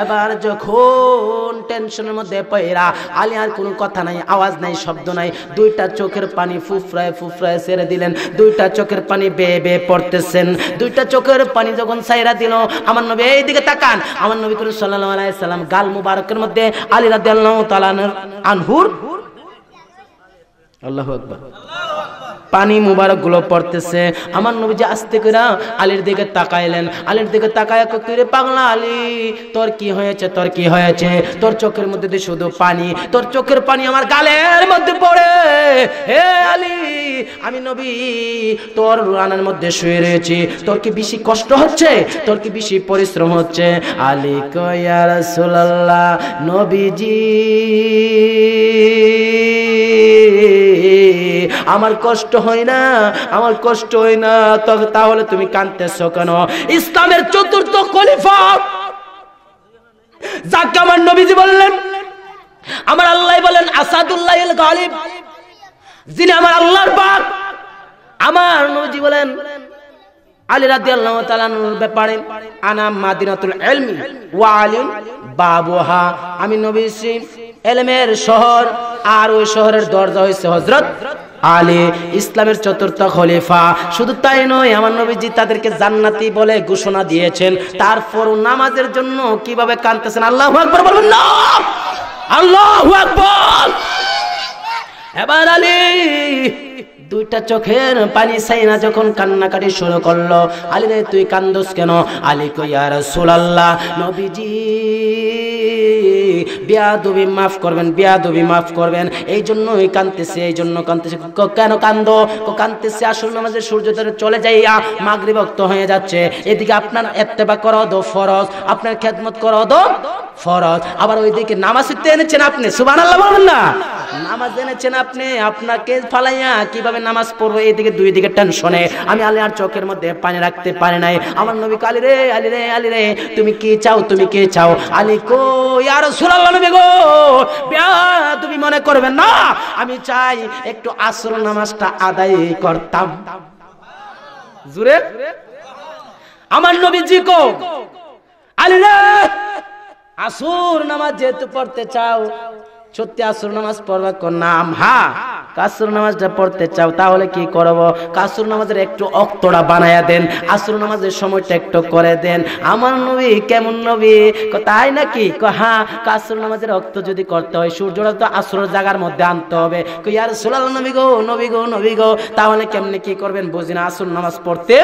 A: এবার এবার যখন টেনশনের মধ্যে পয়রা আলিয়ার কোনো কথা নাই আওয়াজ নাই শব্দ নাই দুইটা চোখের পানি ফুফরায় ফুফরায় ছেড়ে দিলেন দুইটা চোখের পানি বে বে পড়তেছেন দুইটা চোখের পানি যখন সাইরা দিল আমার নবী এই দিকে তাকান আমার নবী করিম সাল্লাল্লাহু আলাইহি সাল্লাম গাল মুবারকের মধ্যে আলী রাদিয়াল্লাহু তাআলা আনহুর আল্লাহু আকবার পানি গুলো পড়তেছে আমার নবীজি আসতে আস্তে করে আলীর দিকে তাকাইলেন আলীর দিকে তাকায় করে পাগলা আলী তোর কি হয়েছে তোর কি হয়েছে তোর চোখের মধ্যে দিয়ে শুধু পানি তোর চোখের পানি আমার গালের মধ্যে পড়ে হে আলী আমি নবী তোর রানার মধ্যে শুয়ে রয়েছি তোর কি বেশি কষ্ট হচ্ছে তোর কি বেশি পরিশ্রম হচ্ছে আলী কয়া রাসূলুল্লাহ নবীজি আমার কষ্ট হয় না আমার কষ্ট হয় না তাহলে তুমি কাঁদতেছ কেন ইসলামের চতুর্থ খলিফা যাকে আমার নবীজি বললেন আমার আল্লাহ বলেন আসাদুল্লাহ গালিব যিনি আমার আল্লাহর বাপ আমার নবীজি বলেন আলী রাদি আল্লাহ ব্যাপারে আনা মাদিনাতুল এলমি ওয়া আলিম বাবুহা আমি নবী এলমের শহর আর ওই শহরের দরজা হয়েছে হজরত আলী ইসলামের চতুর্থ খলিফা শুধু তাই নয় আমার নবীজি তাদেরকে জান্নাতি বলে ঘোষণা দিয়েছেন তারপর নামাজের জন্য কিভাবে কানতেছেন আল্লাহ আকবর বলবেন না আল্লাহ আকবর এবার আলী দুইটা চোখের পানি সাইনা যখন কান্নাকাটি শুরু করলো আলী রে তুই কান্দোস কেন আলী কইয়া রাসূলুল্লাহ নবীজি বিয়া বিয়াদবি মাফ করবেন বিয়া বিয়াদবি মাফ করবেন এই জন্যই কান্দতেছে এই জন্য কান্দতেছে কেন কান্দো কান্দতেছে আসল নামাজের সূর্য ধরে চলে যাইয়া মাগরি ভক্ত হয়ে যাচ্ছে এদিকে আপনার এত্তেবা করো দো ফরজ আপনার খেদমত করো দো ফরজ আবার ওইদিকে নামাজ এনেছেন আপনি সুবহানাল্লাহ বলবেন না নামাজ এনেছেন আপনি আপনাকে ফালাইয়া কিভাবে কিভাবে নামাজ পড়বো এইদিকে দুই দিকে টেনশনে আমি আলী আর চোখের মধ্যে পানি রাখতে পারি নাই আমার নবী আলী রে আলী রে আলী রে তুমি কি চাও তুমি কি চাও আলি কো ইয়ার সুরাল্লা নবী গো তুমি মনে করবে না আমি চাই একটু আসর নামাজটা আদায় করতাম জুরে আমার নবী জি কো আলী রে আসর নামাজ যেহেতু পড়তে চাও সত্যি আসর নামাজ পড়বা নাম হা কাসর নামাজটা পড়তে চাও তাহলে কি করব কাসর নামাজের একটু অক্তটা বানায়া দেন আসর নামাজের সময়টা একটু করে দেন আমার নবী কেমন নবী তাই নাকি হ্যাঁ কাসর নামাজের অক্ত যদি করতে হয় সূর্যটা তো আসর জাগার মধ্যে আনতে হবে ইয়ার সোলাল নবী গো নবী গো নবী গো তাহলে কেমনি কি করবেন বুঝি না আসর নামাজ পড়তে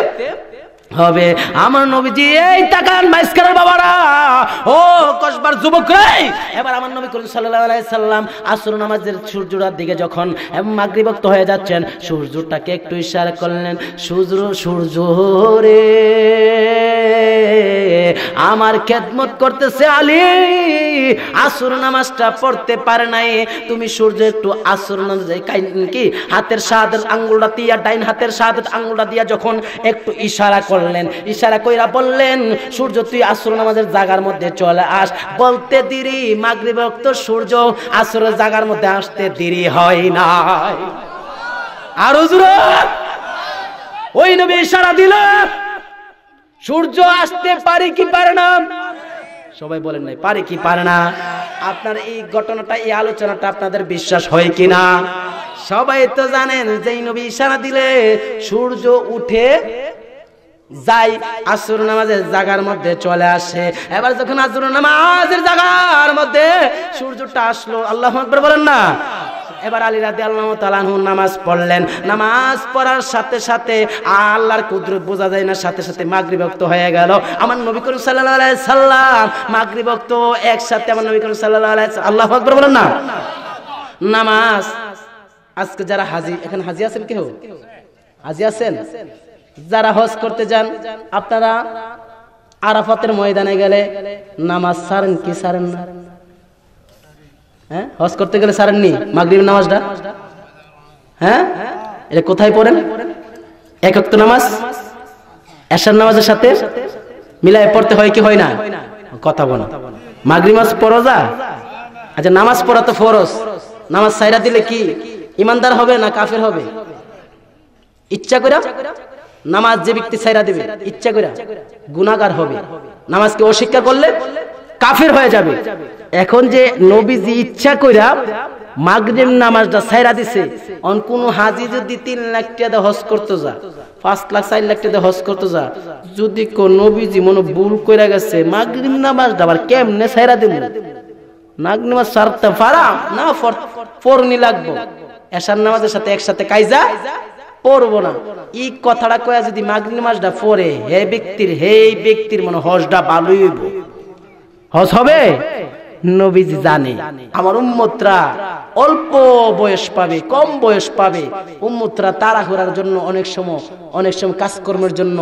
A: হবে আমার নবীজি এই তাকান বাইসকারের বাবারা ও কসবার যুবক এবার আমার নবী করিম সাল্লাহ সাল্লাম আসর নামাজের সূর্যটার দিকে যখন মাগরিবক্ত হয়ে যাচ্ছেন সূর্যটাকে একটু ইশারা করলেন সূর্য সূর্য রে আমার খেদমত করতেছে আলী আসর নামাজটা পড়তে পারে নাই তুমি সূর্য একটু আসর নামাজে কি হাতের সাহাদের আঙ্গুলটা দিয়া ডাইন হাতের সাহাদের আঙ্গুলটা দিয়া যখন একটু ইশারা করলেন করলেন ইশারা কইরা বললেন সূর্য তুই আসর নামাজের জাগার মধ্যে চলে আস বলতে দিরি মাগরিব ভক্ত সূর্য আসর জাগার মধ্যে আসতে দেরি হয় না আর হুজুর ওই নবী ইশারা দিল সূর্য আসতে পারে কি পারে না সবাই বলেন নাই পারে কি পারে না আপনার এই ঘটনাটা এই আলোচনাটা আপনাদের বিশ্বাস হয় কি না সবাই তো জানেন যে নবী ইশারা দিলে সূর্য উঠে যাই আসর নামাজের জাগার মধ্যে চলে আসে এবার যখন আসর নামাজের জাগার মধ্যে সূর্যটা আসলো আল্লাহ আকবর বলেন না এবার আলী রাতে আল্লাহ তালাহু নামাজ পড়লেন নামাজ পড়ার সাথে সাথে আল্লাহর কুদরত বোঝা যায় না সাথে সাথে মাগরি ভক্ত হয়ে গেল আমার নবী করিম সাল্লাহ সাল্লাম মাগরি ভক্ত একসাথে আমার নবী করিম সাল্লাহ আল্লাহ আকবর বলেন না নামাজ আজকে যারা হাজি এখানে হাজি আছেন কেউ হাজি আছেন যারা হজ করতে যান আপনারা আরাফাতের ময়দানে গেলে নামাজ সারেন কি সারেন না হ্যাঁ হজ করতে গেলে সারেননি মাগরিব নামাজটা হ্যাঁ এটা কোথায় পড়েন এক অক্ত নামাজ এসার নামাজের সাথে
B: মিলায় পড়তে হয় কি হয় না
A: কথা বলো মাস পড়ো যা আচ্ছা নামাজ পড়া তো ফরস নামাজ সাইরা দিলে কি ইমানদার হবে না কাফের হবে ইচ্ছা করে নামাজ যে ব্যক্তি ছাইরা দেবে ইচ্ছা করে গুণাগার হবে নামাজকে অস্বীকার করলে কাফের হয়ে যাবে এখন যে নবীজি ইচ্ছা করে মাগরিব নামাজটা ছাইরা দিছে অন কোন হাজি যদি তিন লাখ টাকা হজ করতে যা পাঁচ লাখ চার লাখ টাকা হজ করতে যা যদি কোন নবীজি মনে ভুল করে গেছে মাগরিব নামাজটা আবার কেমনে ছাইরা দেব নাগ নামাজ সারতে ফর নি লাগবো এশার নামাজের সাথে একসাথে কাইজা পড়বো না এই কথাটা কয়া যদি মাগরির মাসটা পরে হে ব্যক্তির হে ব্যক্তির মনে হজটা ভালোই হইব হজ হবে নবীজি জানে আমার উম্মতরা অল্প বয়স পাবে কম বয়স পাবে উম্মতরা তারা করার জন্য অনেক সময় অনেক সময় কাজকর্মের জন্য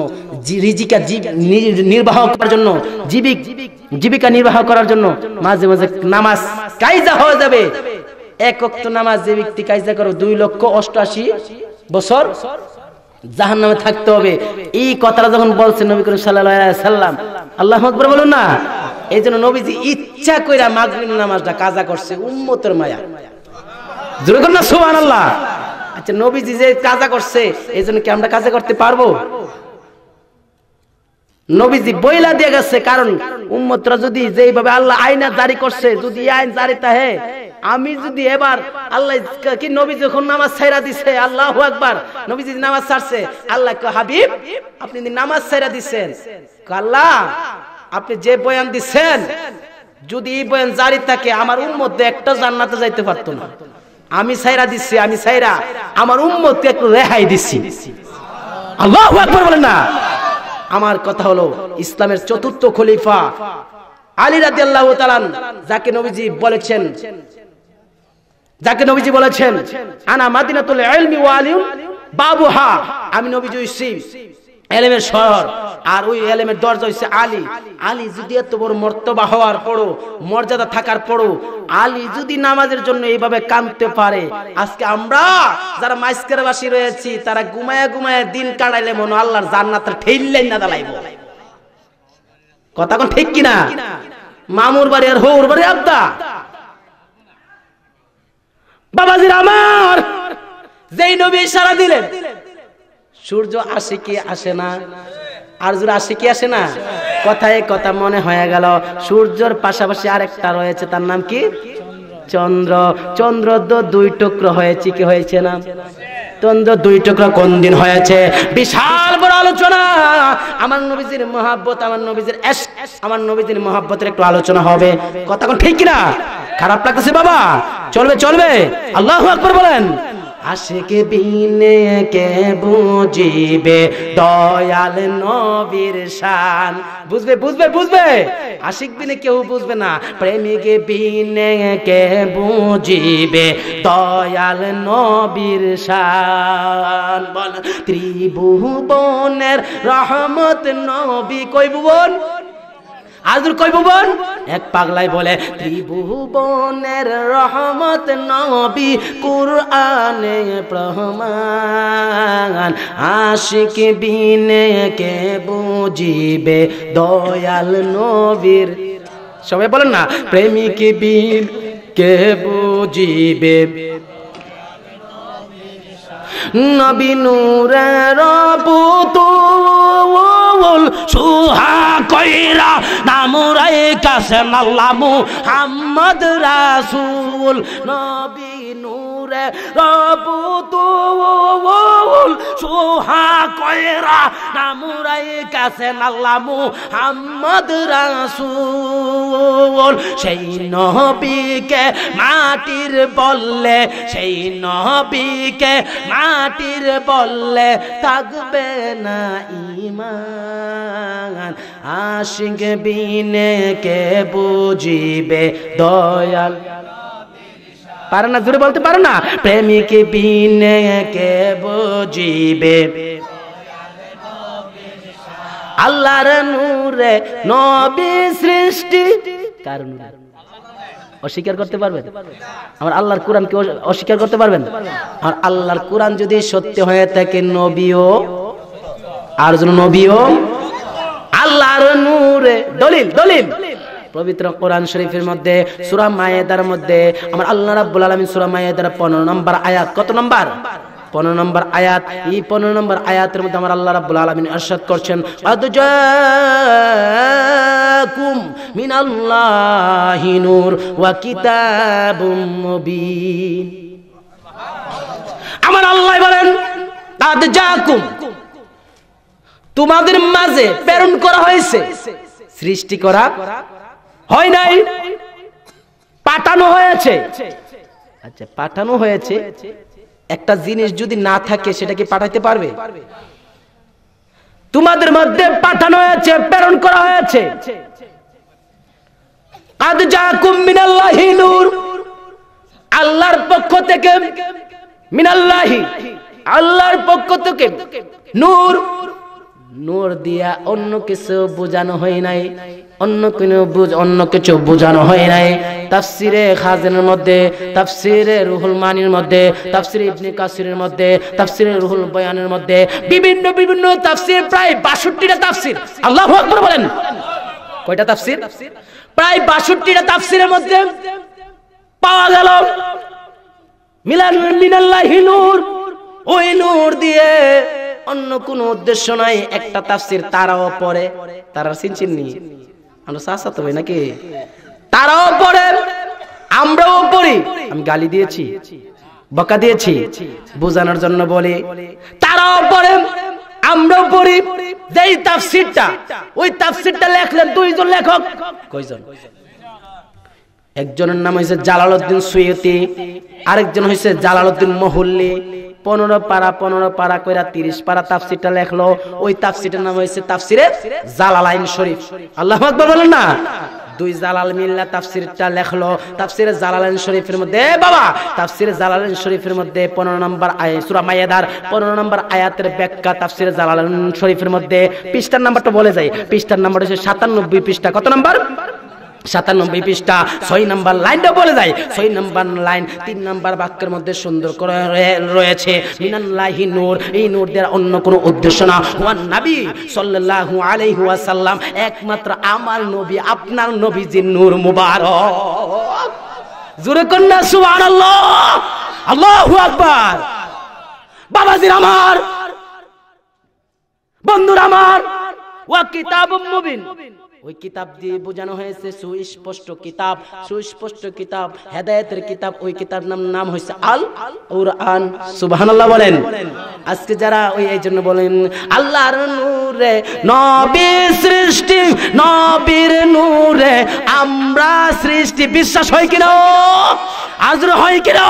A: রিজিকা নির্বাহ করার জন্য জীবিক জীবিকা নির্বাহ করার জন্য মাঝে মাঝে নামাজ কাইজা হয়ে যাবে এক অক্ত নামাজ যে ব্যক্তি কাইজা করো দুই লক্ষ অষ্টআশি বছর জাহান নামে থাকতে হবে এই কথাটা যখন বলছে নবী করিম সাল্লাম আল্লাহ বলুন না এই জন্য নবীজি ইচ্ছা কইরা মাগরিব নামাজটা কাজা করছে উন্মতের মায়া জোরে না আচ্ছা নবীজি যে কাজা করছে এই জন্য কি আমরা কাজা করতে পারবো নবীজি বইলা দিয়ে গেছে কারণ উম্মতরা যদি যেইভাবে আল্লাহ আইনা জারি করছে যদি আইন জারি তাহে আমি যদি এবার আল্লাহ কি নবী যখন নামাজ ছাইরা দিছে আল্লাহ একবার নবী যদি নামাজ ছাড়ছে আল্লাহ হাবিব আপনি নামাজ ছাইরা দিছেন আল্লাহ আপনি যে বয়ান দিচ্ছেন যদি এই বয়ান জারি থাকে আমার উম্মত একটা জান্নাতে যাইতে পারতো না আমি ছাইরা দিচ্ছি আমি ছাইরা আমার উম্মতকে একটু রেহাই দিছি আল্লাহ একবার বলেন না আমার কথা হলো ইসলামের চতুর্থ খলিফা আলী রাজি আল্লাহ যাকে নবীজি বলেছেন যাকে নবীজি বলেছেন আনা মাদিনাতুল এলমি ওয়ালিউ হা আমি নবীজি এলেমের শহর আর ওই এলেমের দরজা হচ্ছে আলী আলী যদি এত বড় মর্তবা হওয়ার পরও মর্যাদা থাকার পরও আলী যদি নামাজের জন্য এইভাবে কাঁদতে পারে আজকে আমরা যারা মাইস্কেরবাসী রয়েছি তারা ঘুমায়া ঘুমায়া দিন কাটাইলে মনে আল্লাহর জান্নাতের ঠেললেন না দালাইব কথা কোন ঠিক কিনা মামুর বাড়ি আর হৌর বাড়ি আবদা বাবাজির আমার যেই নবী ইশারা দিলেন সূর্য আসে কি আসে না আর জোর আসে কি আসে না কথায় কথা মনে হয়ে গেল সূর্যর পাশাপাশি আরেকটা রয়েছে তার নাম কি চন্দ্র চন্দ্র তো দুই টুকরো হয়েছে কি হয়েছে না চন্দ্র দুই টুকরো কোন দিন হয়েছে বিশাল বড় আলোচনা আমার নবীজির মহাব্বত আমার নবীজির আমার নবীজির মহাব্বতের একটু আলোচনা হবে কথা কোন ঠিক কিনা খারাপ লাগতেছে বাবা চলবে চলবে আল্লাহ আকবর বলেন আশিক বিনে কে বুঝিবে দয়াল নবীর শান বুঝবে বুঝবে বুঝবে আশিক বিনে কেউ বুঝবে না প্রেমিকে বিনে কে বুঝিবে দয়াল নবীর শান বল ত্রিভুবনের রহমত নবী কই ভুবন আদুর কই ভুবন এক পাগলাই বলে ত্রিভুবনের রহমত নবী কুরআনে প্রহমান আশিক বিনে কে বুঝিবে দয়াল নবীর সবাই বলেন না প্রেমিক বিন কে বুঝিবে নবী নূরের পুতুল ছুহা কইরা নামুরাই কাছে নাল্লামু হাম্মদ রাসুল নবী নূর রে রবুতুল সুহা কয়রা নামুরাই কাছে নাল্লামু হাম্মদ রাসূল সেই নবীকে মাটির বললে সেই নবীকে মাটির বললে থাকবে না ইমান আশিক বিনে কে বুঝিবে দয়াল পারে না জোরে বলতে পারে না প্রেমিক বিনে কে বুঝিবে আল্লাহর নূরে নবী সৃষ্টি কারণ অস্বীকার করতে পারবেন আমার আল্লাহর কে অস্বীকার করতে পারবেন আমার আল্লাহর কোরআন যদি সত্য হয়ে থাকে নবীও আর যেন নবীও আল্লাহর নূরে দলিল দলিল পবিত্র কোরআন শরীফের মধ্যে সুরা মায়েদার মধ্যে আমার আল্লাহ রাব্বুল আলামিন সুরা মায়েদার পনেরো নম্বর আয়াত কত নম্বর পনেরো নম্বর আয়াত এই পনেরো নম্বর আয়াতের মধ্যে আমার আল্লাহ রাব্বুল আলামিন আরশাদ করছেন মিন মিনাল্লাহি নূর ওয়া কিতাবুম মুবিন আমার আল্লাহ বলেন আদ জাকুম তোমাদের মাঝে প্রেরণ করা হয়েছে সৃষ্টি করা হয় নাই পাঠানো হয়েছে আচ্ছা পাঠানো হয়েছে একটা জিনিস যদি না থাকে সেটা কি পাঠাইতে পারবে তোমাদের মধ্যে পাঠানো হয়েছে প্রেরণ করা হয়েছে আল্লাহর পক্ষ থেকে
B: মিনাল্লাহি
A: আল্লাহর পক্ষ থেকে নূর নূর দিয়া অন্য কিছু বোঝানো হয় নাই অন্য কোনো অন্য কিছু বোঝানো হয় নাই তাফসিরে খাজনের মধ্যে তাফসিরে রুহুল মানির মধ্যে তাফসিরে ইবনে কাসিরের মধ্যে তাফসিরে রুহুল বয়ানের মধ্যে বিভিন্ন বিভিন্ন তাফসির প্রায় বাষট্টিটা তাফসির আল্লাহ আকবর বলেন কয়টা তাফসির প্রায় বাষট্টিটা তাফসিরের মধ্যে পাওয়া গেল মিলান মিনাল্লাহি নূর ওই নূর দিয়ে অন্য কোন উদ্দেশ্য নাই একটা তাফসির তারাও পড়ে তারা চিনচিন নি আমরা চাষা তো নাকি তারাও পড়ে আমরাও পড়ি আমি গালি দিয়েছি বকা দিয়েছি বোঝানোর জন্য বলে তারাও পড়ে আমরাও পড়ি যেই তাফসিরটা ওই তাফসিরটা লেখলেন দুইজন লেখক কয়জন একজনের নাম হয়েছে জালালউদ্দিন সুয়েতি আরেকজন হয়েছে জালালউদ্দিন মহল্লি পনেরো পারা পনেরো পারা কইরা তিরিশ পাড়া তাফসিরটা লেখলো ওই তাফসিরটার নাম হয়েছে তাফসিরে জালালাইন শরীফ আল্লাহ বলেন না দুই জালাল মিল্লা তাফসিরটা লেখলো তাফসির জালালাইন শরীফের মধ্যে বাবা তাফসির জালালাইন শরীফের মধ্যে পনেরো নম্বর আয় সুরা মায়াদার পনেরো নম্বর আয়াতের ব্যাখ্যা তাফসির জালালাইন শরীফের মধ্যে পৃষ্ঠার নাম্বারটা বলে যায় পৃষ্ঠার নাম্বার হচ্ছে সাতানব্বই পৃষ্ঠা কত নাম্বার সাতানব্বই পৃষ্ঠা ছয় নাম্বার লাইনটা বলে দেয় ছয় নাম্বার লাইন তিন নাম্বার বাক্যের মধ্যে সুন্দর করে রয়েছে মিনাল্লাহি নূর এই নূর দেওয়ার অন্য কোনো উদ্দেশ্য না হুয়ান নাবি সাল্লাহু আলাইহি একমাত্র আমার নবী আপনার নবী যে নূর মুবারক জোরে কন্যা সুবহানাল্লাহ আল্লাহ আকবার বাবাজির আমার বন্ধুর আমার ওয়া কিতাবুম মুবিন ওই কিতাব দিয়ে বোঝানো হয়েছে সুস্পষ্ট কিতাব সুস্পষ্ট কিতাব হেদায়তের কিতাব ওই কিতাব নাম নাম হয়েছে আল আন সুবাহ বলেন আজকে যারা ওই এই জন্য বলেন আল্লাহর নূরে নবী সৃষ্টি নবীর নূরে আমরা সৃষ্টি বিশ্বাস হয় কিনা আজর হয় কিনা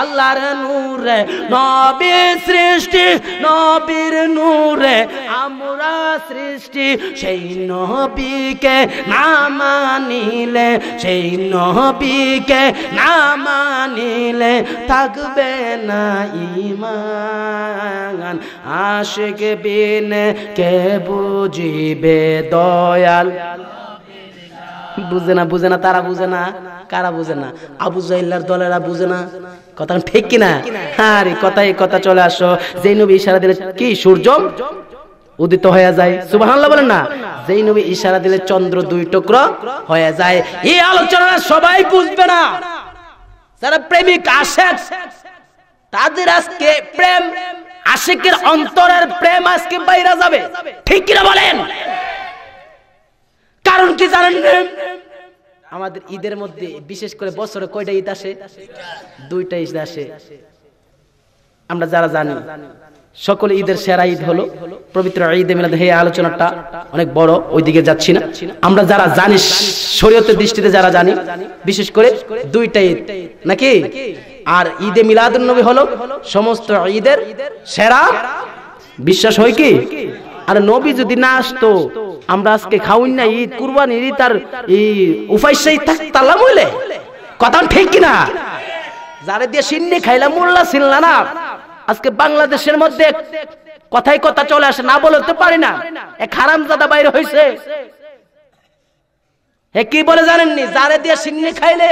A: আল্লাহর নূরে নবী সৃষ্টি নবীর নূরে আমরা সৃষ্টি সেই নবীকে না মানিলে সেই নবীকে না মানিলে থাকবে না ইমান আশিক বিন কে বুঝিবে দয়াল বুঝে না বুঝে না তারা বুঝে না কারা বুঝে না আবু জাইল্লার দলেরা বুঝে না কথা ঠিক কিনা হ্যাঁ রে কথায় কথা চলে আসো যে নবী ইশারা দিলে কি সূর্য উদিত হয়ে যায় সুবাহ বলেন না যেই নবী ইশারা দিলে চন্দ্র দুই টুকরো হয়ে যায় এই আলোচনা সবাই বুঝবে না যারা প্রেমিক আসে তাদের আজকে প্রেম আশিকের অন্তরের প্রেম আজকে বাইরে যাবে ঠিক কিনা বলেন কারণ কি জানেন আমাদের ঈদের মধ্যে বিশেষ করে বছরে কয়টা ঈদ আসে দুইটা ঈদ আসে আমরা যারা জানি সকল ঈদের সেরা ঈদ হলো পবিত্র ঈদ মিলাদ হে আলোচনাটা অনেক বড় ওইদিকে যাচ্ছি না আমরা যারা জানি শরীয়তের দৃষ্টিতে যারা জানি বিশেষ করে দুইটা ঈদ নাকি আর ঈদে মিলাদ নবী হলো সমস্ত ঈদের সেরা বিশ্বাস হয় কি আর নবী যদি না আসতো আমরা আজকে খাউন না ঈদ কুরবানি ঈদ আর এই উপাইসাই তালা মইলে কথা ঠিক কিনা যারে দিয়ে সিন্নি খাইলা মোল্লা ছিলনা না আজকে বাংলাদেশের মধ্যে কথাই কথা চলে আসে না বলতে পারি না এক হারাম দাদা বাইরে হয়েছে হে কি বলে জানেননি যারে দিয়ে সিন্নি খাইলে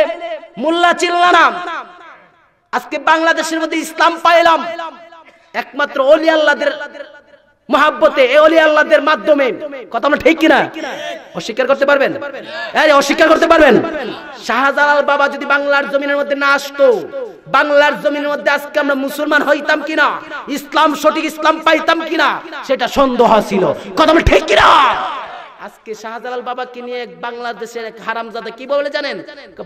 A: মোল্লা চিল্লা না আজকে বাংলাদেশের মধ্যে ইসলাম পাইলাম একমাত্র অলি আল্লাহদের মহাব্বতে এ অলি আল্লাহদের মাধ্যমে কথা আমরা ঠিক কিনা অস্বীকার করতে পারবেন অস্বীকার করতে পারবেন শাহজালাল বাবা যদি বাংলার জমিনের মধ্যে না আসতো বাংলার জমিনের মধ্যে আজকে আমরা মুসলমান হইতাম কিনা ইসলাম সঠিক ইসলাম পাইতাম কিনা সেটা সন্দেহ ছিল কথা আমরা ঠিক কিনা আজকে শাহজালাল বাবাকে নিয়ে বাংলাদেশের এক হারামজাদা কি বলে জানেন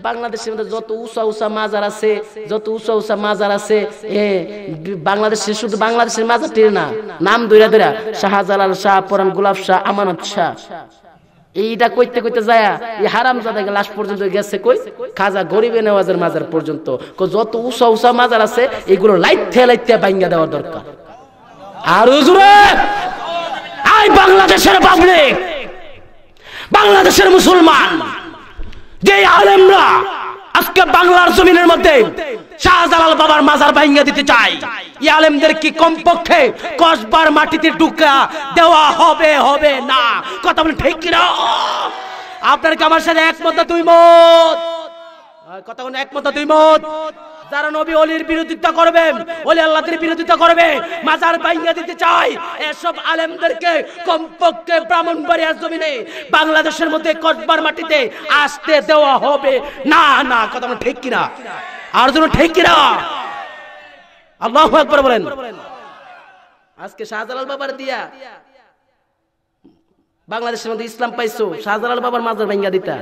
A: বাংলাদেশের মধ্যে যত উঁচা উঁচা মাজার আছে যত উঁচা উঁচা মাজার আছে এ বাংলাদেশের শুধু বাংলাদেশের মাজারটির না নাম ধইরা ধইরা শাহজালাল শাহ পরান গোলাপ শাহ আমানত শাহ এইটা কইতে কইতে যায় এই হারাম জাদাকে লাশ পর্যন্ত গেছে কই খাজা গরিবে নেওয়াজের মাজার পর্যন্ত যত উঁচা উঁচা মাজার আছে এগুলো লাইতে লাইতে ভাঙ্গা দেওয়া দরকার আর জোরে আই বাংলাদেশের পাবলিক বাংলাদেশের মুসলমান যে আলেমরা আজকে বাংলার জমিনের মধ্যে শাহজালাল বাবার মাজার ভাঙ্গা দিতে চাই ই আলেমদের কি কমপক্ষে কসবার মাটিতে টুকরা দেওয়া হবে হবে না কথা বলে ঠিক কিনা আপনার কামার আমার সাথে একমত দুই মত যারা নবী অলির বিরোধিতা অলি আল্লাহদের বিরোধিতা করবে মাজার দিতে চায় এসব আলেমদেরকে কমপক্ষে ব্রাহ্মণবাড়িয়ার জমিনে বাংলাদেশের মধ্যে কটবার মাটিতে আসতে দেওয়া হবে না না কথা ঠিক কিনা আর জন্য ঠিক কিনা আল্লাহ একবার বলেন আজকে শাহজালাল বাবার দিয়া বাংলাদেশের মধ্যে ইসলাম পাইছো শাহজালাল বাবার মাজার ভাঙ্গা দিতা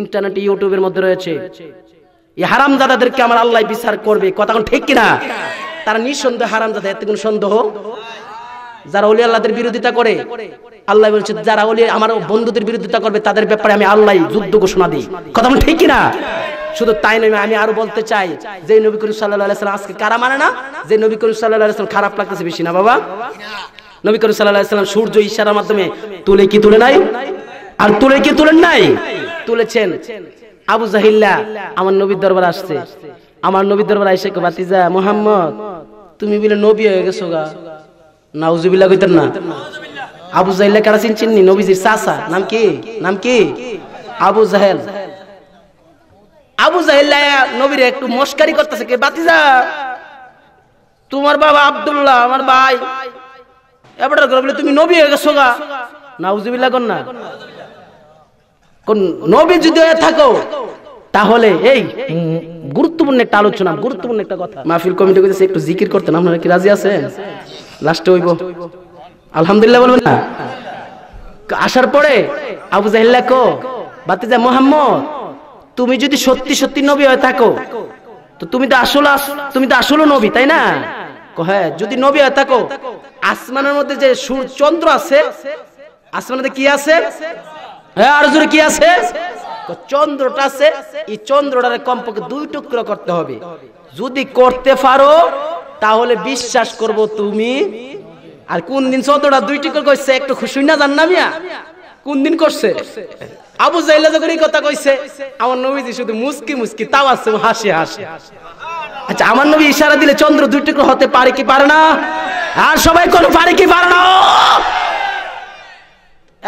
A: ইন্টারনেট ইউটিউবের মধ্যে রয়েছে এই দাদাদেরকে আমার আল্লাহ বিচার করবে কথা ঠিক কিনা তারা নিঃসন্দেহ দাদা এতে কোন সন্দেহ যারা অলি আল্লাহদের বিরোধিতা করে আল্লাহ বলছে যারা অলি আমার বন্ধুদের বিরোধিতা করবে তাদের ব্যাপারে আমি আল্লাহ যুদ্ধ ঘোষণা দিই কথা ঠিক কিনা শুধু তাই নয় আমি আরো বলতে চাই যে নবী করিম সাল্লাম আজকে কারা মানে না যে নবী করিম সাল্লাম খারাপ লাগতেছে বেশি না বাবা নবী করিম সাল্লাম সূর্য ইশারার মাধ্যমে তুলে কি তুলে নাই আর তুলে কি তুলেন নাই তুলেছেন আবু জাহিল্লা আমার নবীর দরবার আসছে আমার নবীর দরবার আইসে বাতিজা মোহাম্মদ তুমি বলে নবী হয়ে গেছো গা নাউজুবিল্লা কইতেন না আবু জাহিল্লা কারা চিননি নবীজির চাচা নাম কি নাম কি আবু জাহেল আবু জাহিল্লা নবীর একটু মস্কারি করতেছে কে বাতিজা তোমার বাবা আব্দুল্লাহ আমার ভাই এবার তুমি নবী হয়ে গেছো গা নাউজুবিল্লা কর না নবী যদি থাকো তাহলে এই গুরুত্বপূর্ণ একটা আলোচনা গুরুত্বপূর্ণ একটা কথা মাহফিল কমিটি একটু জিকির করতেন আপনারা কি রাজি আছেন লাস্টে হইব আলহামদুলিল্লাহ বলবেন না আসার পরে আবু জাহিল্লা কো মোহাম্মদ তুমি যদি সত্যি সত্যি নবী হয়ে থাকো তো তুমি তো আসল তুমি তো আসল নবী তাই না হ্যাঁ যদি নবী হয়ে থাকো আসমানের মধ্যে যে সূর্য চন্দ্র আছে আসমানের মধ্যে কি আছে হ্যাঁ আর কি আছে চন্দ্রটা আছে এই চন্দ্রটারে কমপক্ষে দুই টুকরো করতে হবে যদি করতে পারো তাহলে বিশ্বাস করব তুমি আর কোন দিন চন্দ্রটা দুই টুকরো করছে একটু খুশি না জান না মিয়া কোন দিন করছে আবু জাইলা যখন এই কথা কইছে আমার যে শুধু মুস্কি মুস্কি তাও আছে হাসি হাসি আচ্ছা আমার নবী ইশারা দিলে চন্দ্র দুই টুকরো হতে পারে কি পারে না আর সবাই কোন পারে কি পারে না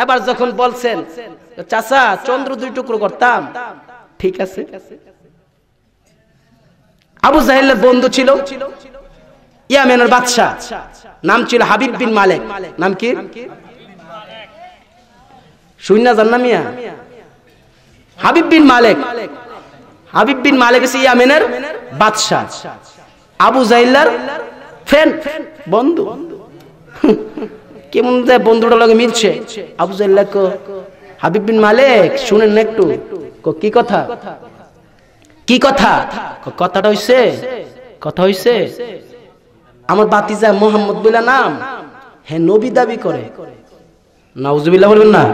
A: এবার যখন বলছেন চাচা চন্দ্র দুই টুকরো করতাম ঠিক আছে আবু জাহেলের বন্ধু ছিল ইয়ামেনের বাদশা নাম ছিল হাবিব বিন মালেক নাম কি শুননা জান্না মিয়া হাবিব বিন মালেক হাবিব বিন মালেক হচ্ছে ইয়ামেনের বাদশাহ আবু জাহিল্লার ফ্রেন্ড বন্ধু কেমন যে বন্ধুটার লগে মিলছে আবু হাবিব বিন মালিক শুনেন না একটু কি কথা কি কথা কথাটা হইছে কথা হইছে আমার বাতিজা মোহাম্মদ বিলা নাম হ্যাঁ নবী দাবি করে নাউজুবিল্লাহ বলবেন না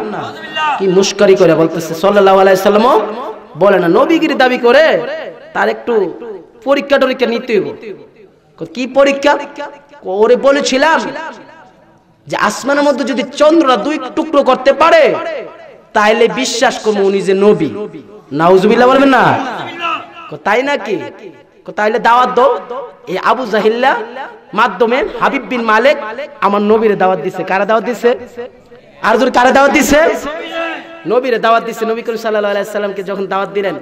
A: কি মুস্কারি করে বলতেছে সাল্লাহ আলাইসাল্লাম বলে না নবীগিরি দাবি করে তার একটু পরীক্ষা টরীক্ষা নিতে কি পরীক্ষা ওরে বলেছিলাম যে আসমানের মধ্যে যদি চন্দ্ররা দুই টুকরো করতে পারে তাহলে বিশ্বাস করবো উনি যে নবী নাউজুবিল্লাহ বলবেন না তাই নাকি তাইলে দাওয়াত দাও এই আবু জাহিল্লা মাধ্যমে হাবিব বিন মালিক আমার নবীরে দাওয়াত দিছে কারা দাওয়াত দিছে আর যদি কারা দাওয়াত দিছে নবীরে দাওয়াত দিছে নবী করিম সাল্লাল্লাহু আলাইহি সাল্লামকে যখন দাওয়াত দিলেন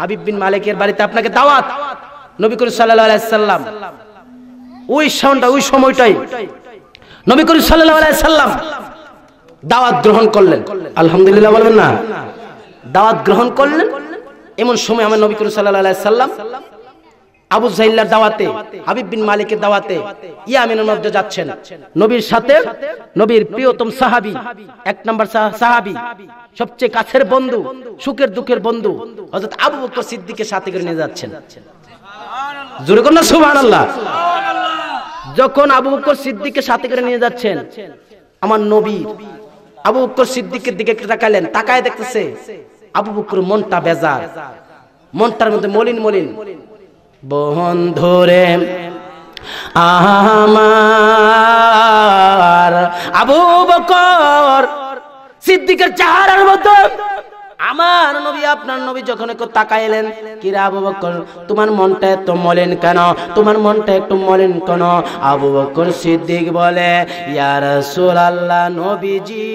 A: হাবিব বিন মালিকের বাড়িতে আপনাকে দাওয়াত নবী করিম সাল্লাল্লাহু আলাইহি সাল্লাম ওই সময়টা ওই সময়টাই নবী করিম সাল্লাহ সাল্লাম দাওয়াত গ্রহণ করলেন আলহামদুলিল্লাহ বলবেন না দাওয়াত গ্রহণ করলেন এমন সময় আমার নবী করিম সাল্লাহ সাল্লাম আবু জাহিল্লার দাওয়াতে হাবিব বিন মালিকের দাওয়াতে ইয়ামিনের মধ্যে যাচ্ছেন নবীর সাথে
B: নবীর প্রিয়তম
A: সাহাবি এক নম্বর সাহাবি সবচেয়ে কাছের বন্ধু সুখের দুঃখের বন্ধু হযরত আবু বকর সিদ্দিকের সাথে করে নিয়ে যাচ্ছেন জোরে কন্যা সুবহানাল্লাহ যখন আবু বকর সিদ্দিকের সাথে করে নিয়ে যাচ্ছেন আমার নবী আবু বকর সিদ্দিকের দিকে তাকালেন তাকায় দেখতেছে আবু বকর মনটা বেজার মনটার মধ্যে মলিন মলিন বহন ধরে আমার আবু বকর সিদ্দিকের চেহারার মতো আমার নবী আপনার নবী যখন একটু তাকাইলেন কিরা আবু বকর তোমার মনটা এত মলেন কেন তোমার মনটা একটু মলেন কেন আবু বকর সিদ্দিক বলে ইয়ার সুরাল্লাহ নবীজি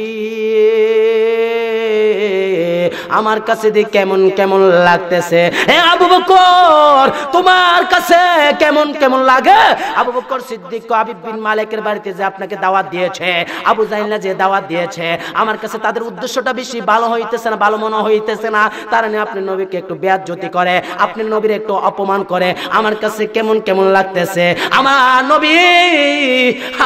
A: আমার কাছে দিয়ে কেমন কেমন লাগতেছে হে আবু বকর তোমার কাছে কেমন কেমন লাগে আবু বকর সিদ্দিক কো আবি বিন মালিকের বাড়িতে যে আপনাকে দাওয়াত দিয়েছে আবু জাহিল না যে দাওয়াত দিয়েছে আমার কাছে তাদের উদ্দেশ্যটা বেশি ভালো হইতেছে না ভালো মনে হইতেছে না তার নিয়ে মানে আপনি নবীকে একটু জ্যোতি করে আপনি নবীর একটু অপমান করে আমার কাছে কেমন কেমন লাগতেছে আমার নবী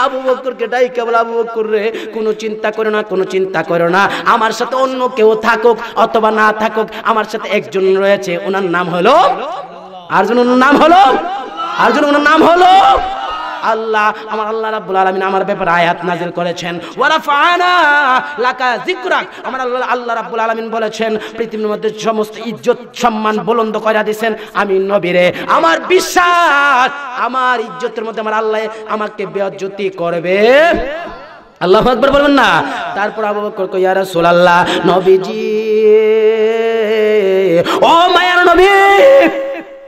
A: আবু বকরকে ডাই কেবল আবু বকর রে কোনো চিন্তা করো না কোনো চিন্তা করো না আমার সাথে অন্য কেউ থাকুক অথবা না থাকুক আমার সাথে একজন রয়েছে ওনার নাম হলো আরজন ওনার নাম হলো আরজন ওনার নাম হলো আল্লাহ আমার আল্লাহ রাব্বুল আলামিন আমার ব্যাপারে আয়াত নাযিল করেছেন ওয়া রাফানা লাকা যিকরাক আমার আল্লাহ আল্লাহ রাব্বুল আলামিন বলেছেন পৃথিবীর মধ্যে সমস্ত ইজ্জত সম্মান বুলন্দ কইরা দিবেন আমি নবীরে আমার বিশ্বাস আমার ইজ্জতের মধ্যে আমার আল্লাহ আমাকে বেজ্জতি করবে আল্লাহ আকবার বলবেন না তারপর আবু বকর ইয়া রাসূলুল্লাহ নবীজি ও মায়ার নবী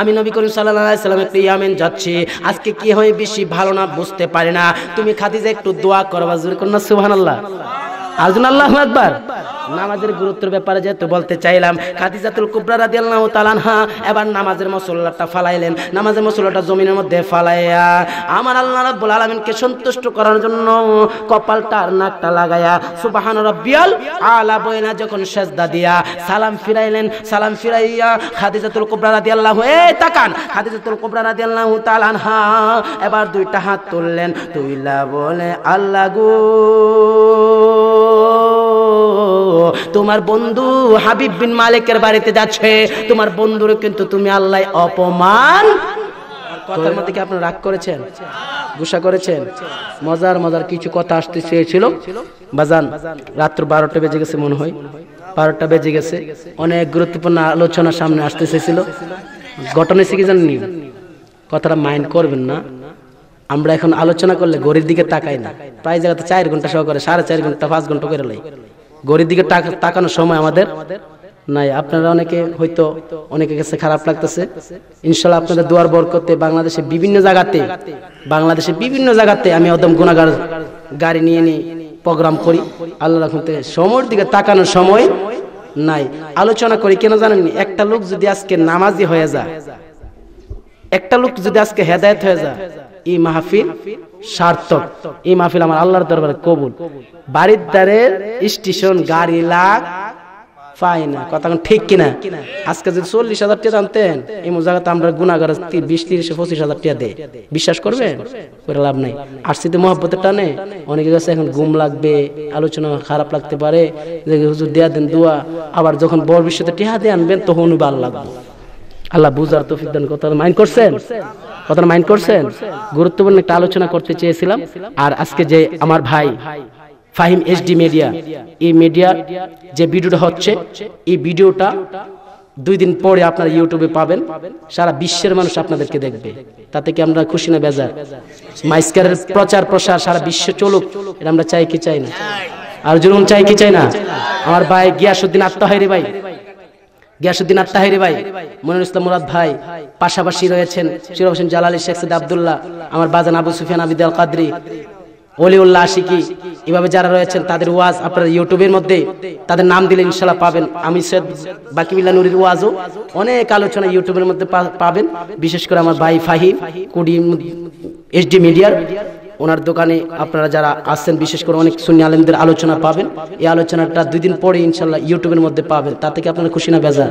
A: আমি নবী করিম সাল্লাহ সাল্লামের প্রিয়ামেন যাচ্ছি আজকে কি হয় বেশি ভালো না বুঝতে পারি না তুমি খাদিজা একটু দোয়া করবা জোর করুন সুহান আল্লাহ আল্লাহ একবার নামাজের গুরুত্বের ব্যাপারে যেহেতু বলতে চাইলাম খাদিজাতুল কুবরা রাদিয়াল্লাহু হা এবার নামাজের মশলাটা ফালাইলেন নামাজের মশলাটা জমিনের মধ্যে ফালাইয়া আমার আল্লাহ রাব্বুল আলমিনকে সন্তুষ্ট করার জন্য কপালটা আর নাকটা লাগায়া সুবাহান রব্বিয়াল আলা বইনা যখন সেজদা দিয়া সালাম ফিরাইলেন সালাম ফিরাইয়া খাদিজাতুল কুবরা আল্লাহ এ তাকান খাদিজাতুল কুবরা তালান হা এবার দুইটা হাত তুললেন তুইলা বলে আল্লাহ গো তোমার বন্ধু হাবিব বিন মালিকের বাড়িতে যাচ্ছে তোমার বন্ধুর কিন্তু তুমি আল্লাহ অপমান কথার মধ্যে কি আপনি রাগ করেছেন গুসা করেছেন মজার মজার কিছু কথা আসতে চেয়েছিল বাজান রাত্র বারোটা বেজে গেছে মনে হয় বারোটা বেজে গেছে অনেক গুরুত্বপূর্ণ আলোচনা সামনে আসতে চেয়েছিল ঘটনা শিখে জাননি কথাটা মাইন্ড করবেন না আমরা এখন আলোচনা করলে গরির দিকে তাকাই না প্রায় জায়গাতে চার ঘন্টা সহ করে সাড়ে চার ঘন্টা পাঁচ ঘন্টা করে লাই গড়ির দিকে তাকানোর সময় আমাদের নাই আপনারা অনেকে হয়তো অনেকের কাছে খারাপ লাগতেছে ইনশাল্লাহ আপনাদের দুয়ার বরকতে বাংলাদেশে বিভিন্ন জায়গাতে বাংলাদেশে বিভিন্ন জায়গাতে আমি একদম গুণাগার গাড়ি নিয়ে নিই প্রোগ্রাম করি আল্লাহ রাখুন থেকে সময়ের দিকে তাকানোর সময় নাই আলোচনা করি কেন জানেন একটা লোক যদি আজকে নামাজি হয়ে যায় একটা লোক যদি আজকে হেদায়ত হয়ে যায় এই মাহফিল সার্থক এই মাহফিল আমার আল্লাহর দরবারে কবুল বাড়ির দ্বারের স্টেশন গাড়ি লাগ এখন গুম লাগবে আলোচনা খারাপ লাগতে পারে হুজুর দেয়া দেন দোয়া আবার যখন বড় বিশ্বতে টিহা দিয়ে আনবেন তখন ভাল আল্লাহ বুঝার তো ফিদান কথা মাইন্ড করছেন কথাটা মাইন্ড করছেন গুরুত্বপূর্ণ একটা আলোচনা করতে চেয়েছিলাম আর আজকে যে আমার ভাই ফাহিম এইচডি মিডিয়া এই মিডিয়া যে ভিডিওটা হচ্ছে এই ভিডিওটা দুই দিন পরে আপনারা ইউটিউবে পাবেন সারা বিশ্বের মানুষ আপনাদেরকে দেখবে তাতে কি আমরা খুশি না বেজার মাইস্কারের প্রচার প্রসার সারা বিশ্বে চলুক এটা আমরা চাই কি চাই না আর যেরকম চাই কি চাই না আমার ভাই গিয়াসুদ্দিন আত্মা হয় রে ভাই গিয়াসুদ্দিন আত্মাহিরি ভাই মনির ইসলাম মুরাদ ভাই পাশাপাশি রয়েছেন শির হোসেন জালালি শেখ সৈদ আবদুল্লাহ আমার বাজান আবু সুফিয়ান আবিদ আল কাদরি অলিউল্লাহ আশিকি এভাবে যারা রয়েছেন তাদের ওয়াজ আপনারা ইউটিউবের মধ্যে তাদের নাম দিলে ইনশাল্লাহ পাবেন আমি সৈয়দ বাকিবিল্লা নুরির ওয়াজও অনেক আলোচনা ইউটিউবের মধ্যে পাবেন বিশেষ করে আমার ভাই ফাহিম কুডি এইচডি মিডিয়ার ওনার দোকানে আপনারা যারা আসছেন বিশেষ করে অনেক সুন্নি আলেমদের আলোচনা পাবেন এই আলোচনাটা দুই দিন পরে ইনশাল্লাহ ইউটিউবের মধ্যে পাবেন তা থেকে আপনারা খুশি না বেজা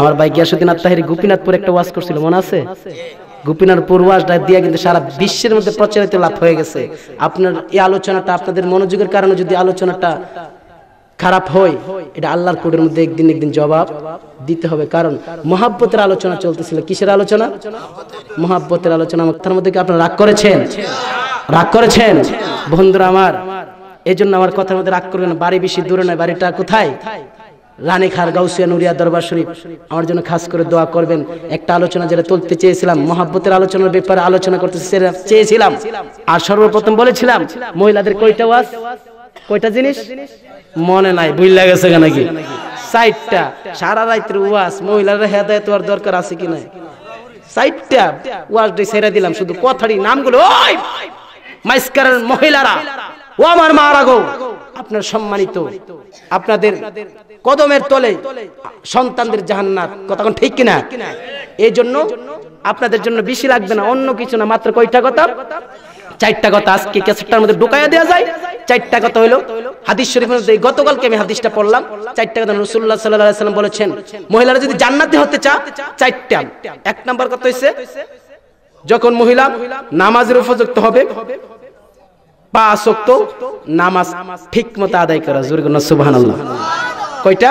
A: আমার ভাই গিয়াসুদ্দিন আত্মাহির গোপীনাথপুর একটা ওয়াজ করছিল মনে আছে গোপীনাথ পূর্বাসটা দিয়ে কিন্তু সারা বিশ্বের মধ্যে প্রচারিত লাভ হয়ে গেছে আপনার এই আলোচনাটা আপনাদের মনোযোগের কারণে যদি আলোচনাটা খারাপ হয় এটা আল্লাহর কোর্টের মধ্যে একদিন একদিন জবাব দিতে হবে কারণ মহাব্বতের আলোচনা চলতেছিল কিসের আলোচনা মহাব্বতের আলোচনা তার মধ্যে কি আপনার রাগ করেছেন রাগ করেছেন বন্ধুরা আমার এই জন্য আমার কথার মধ্যে রাগ করবেন বাড়ি বেশি দূরে নয় বাড়িটা কোথায় রানী খার গাউসিয়া নুরিয়া দরবার শরীফ আমার জন্য খাস করে দোয়া করবেন একটা আলোচনা যেটা তুলতে চেয়েছিলাম মহাব্বতের আলোচনার ব্যাপারে আলোচনা করতে চেয়েছিলাম আর সর্বপ্রথম বলেছিলাম মহিলাদের কয়টা ওয়াজ কয়টা জিনিস মনে নাই বুঝলে গেছে নাকি চারটা সারা রাত্রে ওয়াস মহিলারা হেদায় তোর দরকার আছে কি নাই চারটা ওয়াস দিয়ে ছেড়ে দিলাম শুধু কথাটি নামগুলো ওই মাইস্কারের মহিলারা ও আমার মা রাগো আপনার সম্মানিত আপনাদের
B: কদমের তলে
A: সন্তানদের জাহান্নাত কথা ঠিক কিনা এই জন্য আপনাদের জন্য বেশি লাগবে না অন্য কিছু না মাত্র কয়টা কথা চারটা কথা আজকে ক্যাসেটটার মধ্যে ঢুকাইয়া দেওয়া যায় চারটা কথা হলো হাদিস শরীফের মধ্যে গতকালকে আমি হাদিসটা পড়লাম চারটা কথা রসুল্লাহ সাল্লাহ সাল্লাম বলেছেন মহিলারা যদি জান্নাতি হতে চা চারটা এক নাম্বার কথা হইছে যখন মহিলা নামাজের উপযুক্ত হবে বা আসক্ত নামাজ ঠিক মতো আদায় করা জোর সুবাহান আল্লাহ কয়টা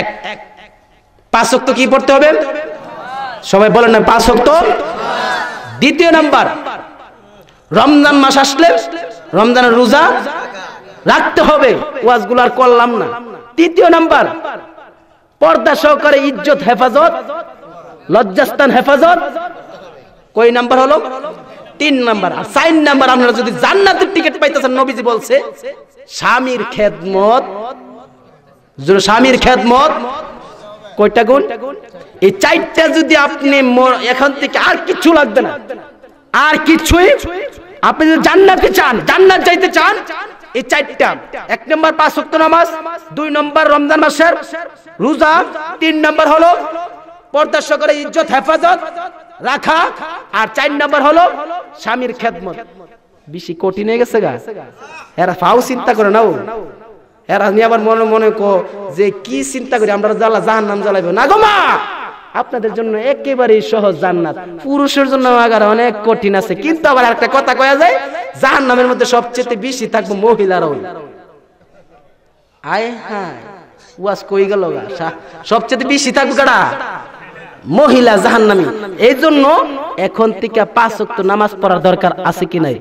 A: এক পাঁচক্ত কি পড়তে হবে সবাই বলেন না পাঁচক্ত দ্বিতীয় নাম্বার রমজান মাস আসলে রমজানের রোজা রাখতে হবে ওয়াজগুলার করলাম না তৃতীয় নাম্বার পর্দা সহকারে ইজ্জত হেফাজত লজ্জাস্থান হেফাজত কই নাম্বার হলো তিন নাম্বার আর চার নাম্বার আপনারা যদি জান্নাতের টিকিট পাইতেছেন নবীজি বলছে স্বামীর খেদমত স্বামীর খেদমত কয়টা গুণ এই চারটা যদি আপনি এখান থেকে আর কিছু লাগবে না আর কিছুই আপনি যদি জান্নাতকে চান জান্নাত যাইতে চান এই চারটা এক নম্বর পাঁচ ওয়াক্ত নামাজ দুই নম্বর রমজান মাসের রোজা তিন নম্বর হলো পর্দা করে ইজ্জত হেফাজত রাখা আর চার নম্বর হলো স্বামীর খেদমত বেশি কঠিন হয়ে গেছে গা এরা ফাও চিন্তা করে নাও এরা নিয়ে আবার মনে মনে কো যে কি চিন্তা করি আমরা জ্বালা জাহান নাম জ্বালাইব না গো মা আপনাদের জন্য একেবারেই সহজ জান্নাত পুরুষের জন্য আগার অনেক কঠিন আছে কিন্তু আবার একটা কথা কয়া যায় জাহান নামের মধ্যে সবচেয়ে বেশি থাকবো মহিলারও আয় হ্যাঁ ওয়াজ কই গেল সবচেয়ে বেশি থাকবো কারা মহিলা জাহান্নামি এই জন্য এখন থেকে পাঁচ অক্ট নামাজ পড়ার দরকার আছে কি নাই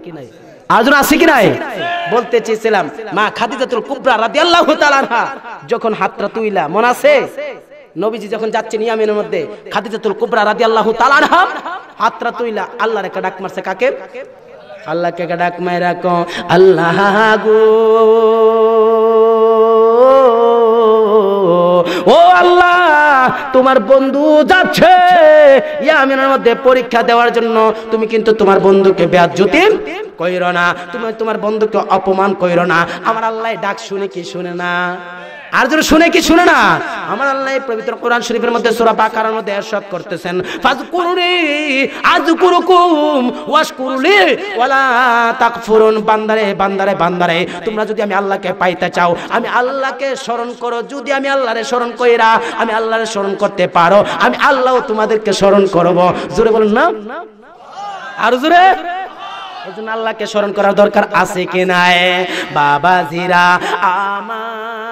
A: আজ আছে কি নাই বলতে চেয়েছিলাম মা খাদিজাতুল কুবরা রাদিয়াল্লাহু তাআলা যখন হাতটা তুইলা মনে আছে নবীজি যখন যাচ্ছেন ইয়ামিনের মধ্যে খাদিজাতুল কুবরা রাদি আল্লাহ তালানহা হাতরা তুইলা আল্লাহর একটা ডাক মারছে কাকে আল্লাহকে একটা ডাক মায় রাখো আল্লাহ গো ও আল্লাহ তোমার বন্ধু যাচ্ছে ইয়ামিনের মধ্যে পরীক্ষা দেওয়ার জন্য তুমি কিন্তু তোমার বন্ধুকে ব্যাজ্যুতি কইর না তুমি তোমার বন্ধুকে অপমান কইর না আমার আল্লাহ ডাক শুনে কি শুনে না আর যারা শুনে কি শুনে না আমার আল্লাহ পবিত্র কোরআন শরীফের মধ্যে সুরা পাকার মধ্যে এরশাদ করতেছেন ফাজকুরুনি আযকুরুকুম ওয়াশকুরুলি ওয়ালা তাকফুরুন বান্দারে বান্দারে বান্দারে তোমরা যদি আমি আল্লাহকে পাইতে চাও আমি আল্লাহকে স্মরণ করো যদি আমি আল্লাহরে স্মরণ কইরা আমি আল্লাহরে স্মরণ করতে পারো আমি আল্লাহ তোমাদেরকে স্মরণ করব জোরে বলুন না আর জোরে এজন্য আল্লাহকে স্মরণ করার দরকার আছে কি নাই বাবাজিরা আমার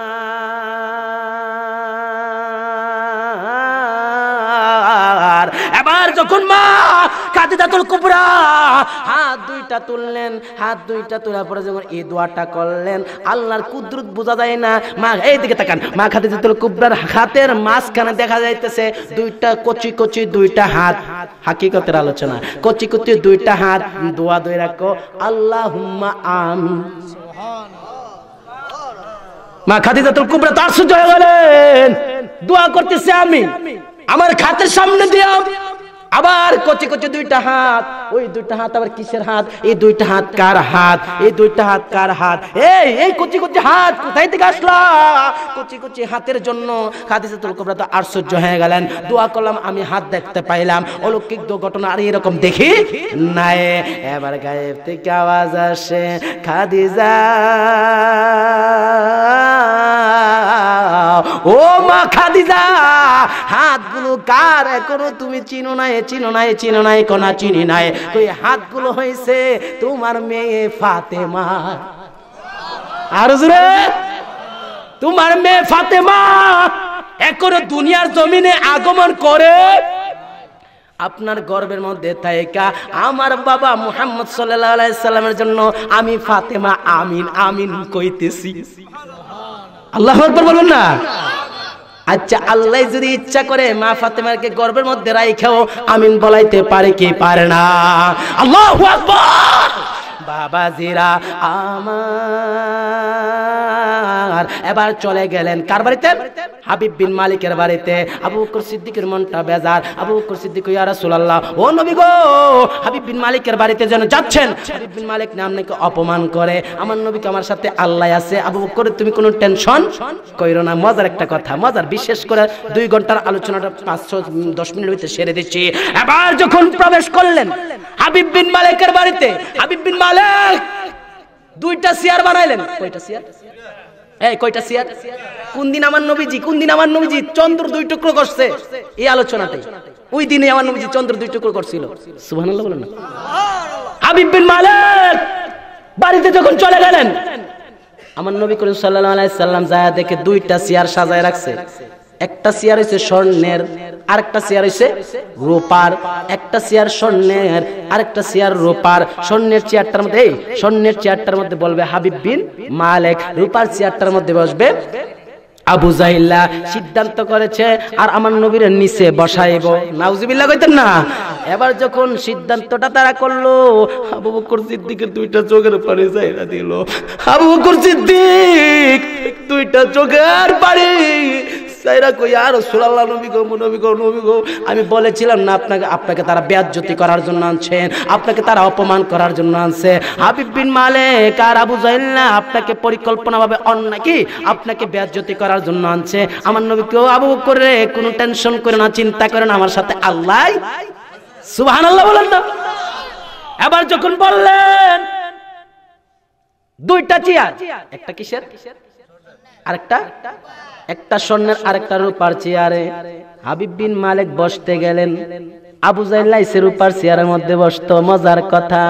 A: যখন মা কাদিদাতুল কুবরা হাত দুইটা তুললেন হাত দুইটা তোলার পরে যখন এই দোয়াটা করলেন আল্লাহর কুদরত বোঝা যায় না মা এই দিকে তাকান মা খাদিজাতুল কুবরার হাতের মাঝখানে দেখা যাইতেছে দুইটা কচি কচি দুইটা হাত হাকিকতের আলোচনা কচি কচি দুইটা হাত দোয়া দই রাখো আল্লাহ হুম্মা আম মা খাদিজাতুল কুবরা তার আশ্চর্য হয়ে গেলেন দোয়া করতেছে আমি আমার খাতের সামনে দিয়ে আবার কচি কচি দুইটা হাত ওই দুইটা হাত আবার কিসের হাত এই দুইটা হাত কার হাত এই দুইটা হাত কার হাত এই এই কচি কচি হাত কোথায় থেকে আসলো কচি কচি হাতের জন্য তোর কবরা তো আশ্চর্য হয়ে গেলেন দোয়া করলাম আমি হাত দেখতে পাইলাম অলৌকিক ঘটনা আর এরকম দেখি না এবার গায়েব থেকে আওয়াজ আসে খাদিজা ও মা খাদিজা হাতগুলো কার এখনো তুমি চিনো নাই চিনো নাই চিনো নাই কোনা চিনি নাই তো হাতগুলো হয়েছে তোমার মেয়ে ফাতেমা আর জুড়ে তোমার মেয়ে ফাতেমা এখনো দুনিয়ার জমিনে আগমন করে আপনার গর্বের মধ্যে তাইকা আমার বাবা মুহাম্মদ সাল্লামের জন্য আমি ফাতেমা আমিন আমিন কইতেছি আল্লাহ একবার বলবেন না আচ্ছা আল্লাহ যদি ইচ্ছা করে মা ফাতেমাকে গর্বের মধ্যে রাইখাও আমিন বলাইতে পারে কি পারে না আল্লাহ জিরা আমার আনসার এবার চলে গেলেন কার বাড়িতে হাবিব বিন মালিকের বাড়িতে আবু বকর সিদ্দিকের মনটা বেজার আবু বকর সিদ্দিক ইয়া রাসূলুল্লাহ ও নবী গো হাবিব বিন মালিকের বাড়িতে যেন যাচ্ছেন হাবিব বিন মালিক নাম নাকি অপমান করে আমার নবীকে আমার সাথে আল্লাহ আছে আবু বকর তুমি কোনো টেনশন কইরো না মজার একটা কথা মজার বিশেষ করে দুই ঘন্টার আলোচনাটা পাঁচশো দশ মিনিটের ভিতরে সেরে দিচ্ছি এবার যখন প্রবেশ করলেন হাবিব বিন মালিকের বাড়িতে হাবিব বিন মালিক দুইটা চেয়ার বানাইলেন কয়টা চেয়ার এই কয়টা সিয়ার কোন দিন আমার নবীজি কোন দিন আমার নবীজি চন্দ্র দুই টুকরো করছে এই আলোচনাতে ওই দিনে আমার নবীজি চন্দ্র দুই টুকরো করছিল সুবহানাল্লাহ বলেন বাড়িতে যখন চলে গেলেন আমার নবী করিম সাল্লাল্লাহু আলাইহি সাল্লাম যায় দেখে দুইটা চেয়ার সাজায় রাখছে একটা চেয়ার হয়েছে স্বর্ণের আরেকটা চেয়ার হয়েছে রোপার একটা চেয়ার স্বর্ণের আরেকটা চেয়ার রোপার স্বর্ণের চেয়ারটার মধ্যে এই স্বর্ণের চেয়ারটার মধ্যে বলবে হাবিব বিন মালেক রোপার চেয়ারটার মধ্যে বসবে আবু জাহিল্লা সিদ্ধান্ত করেছে আর আমার নবীর নিচে বসাইব নাউজিবিল্লা কইতেন না এবার যখন সিদ্ধান্তটা তারা করলো আবু বকর সিদ্দিকের দুইটা চোখের পানি চাইরা দিল আবু বকর সিদ্দিক দুইটা চোখের পানি আমি বলেছিলাম না আপনাকে আপনাকে তারা ব্যাজ্যতি করার জন্য আনছেন আপনাকে তারা অপমান করার জন্য আনছে হাবিব বিন মালেক আর আবু জাহিল্লা আপনাকে পরিকল্পনাভাবে অন্যায় কি আপনাকে ব্যাজ্যতি করার জন্য আনছে আমার নবী কেউ আবু করে কোনো টেনশন করে না চিন্তা করে না আমার সাথে আল্লাহ সুবাহান আল্লাহ বলেন না এবার যখন বললেন দুইটা চেয়ার একটা কিসের আরেকটা একটা স্বর্ণের আরেকটা রূপার চেয়ারে হাবিব বিন মালিক বসতে গেলেন আবু জাইলাইসের রূপার চেয়ারের মধ্যে বসত মজার কথা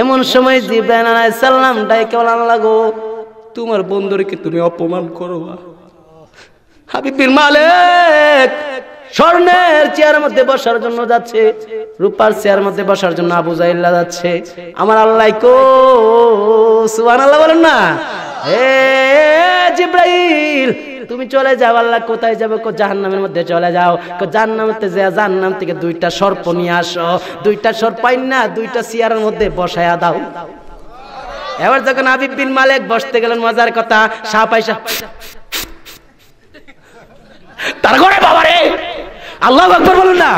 A: এমন সময় জিব্রাইল আলাইহিস ডাইকে আল্লাহ তোমার তুমি অপমান করো হাবিব বিন মালিক স্বর্ণের মধ্যে বসার জন্য যাচ্ছে রূপার চেয়ার মধ্যে বসার জন্য আবু জাইল্লা যাচ্ছে আমার আল্লাহ কো সুবহানাল্লাহ বলেন না হে জিব্রাইল তুমি চলে যাও আল্লাহ কোথায় যাবে কো জাহান্নামের মধ্যে চলে যাও কো জাহান্নামতে যে জাহান্নাম থেকে দুইটা সর্প নিয়ে আসো দুইটা সর্পাইন না দুইটা সিয়ারের মধ্যে বসায়া দাও এবার যখন আবিব বিন মালিক বসতে গেলেন মজার কথা সাপ আইসা তার ঘরে বাবা রে আল্লাহ আকবর বলুন না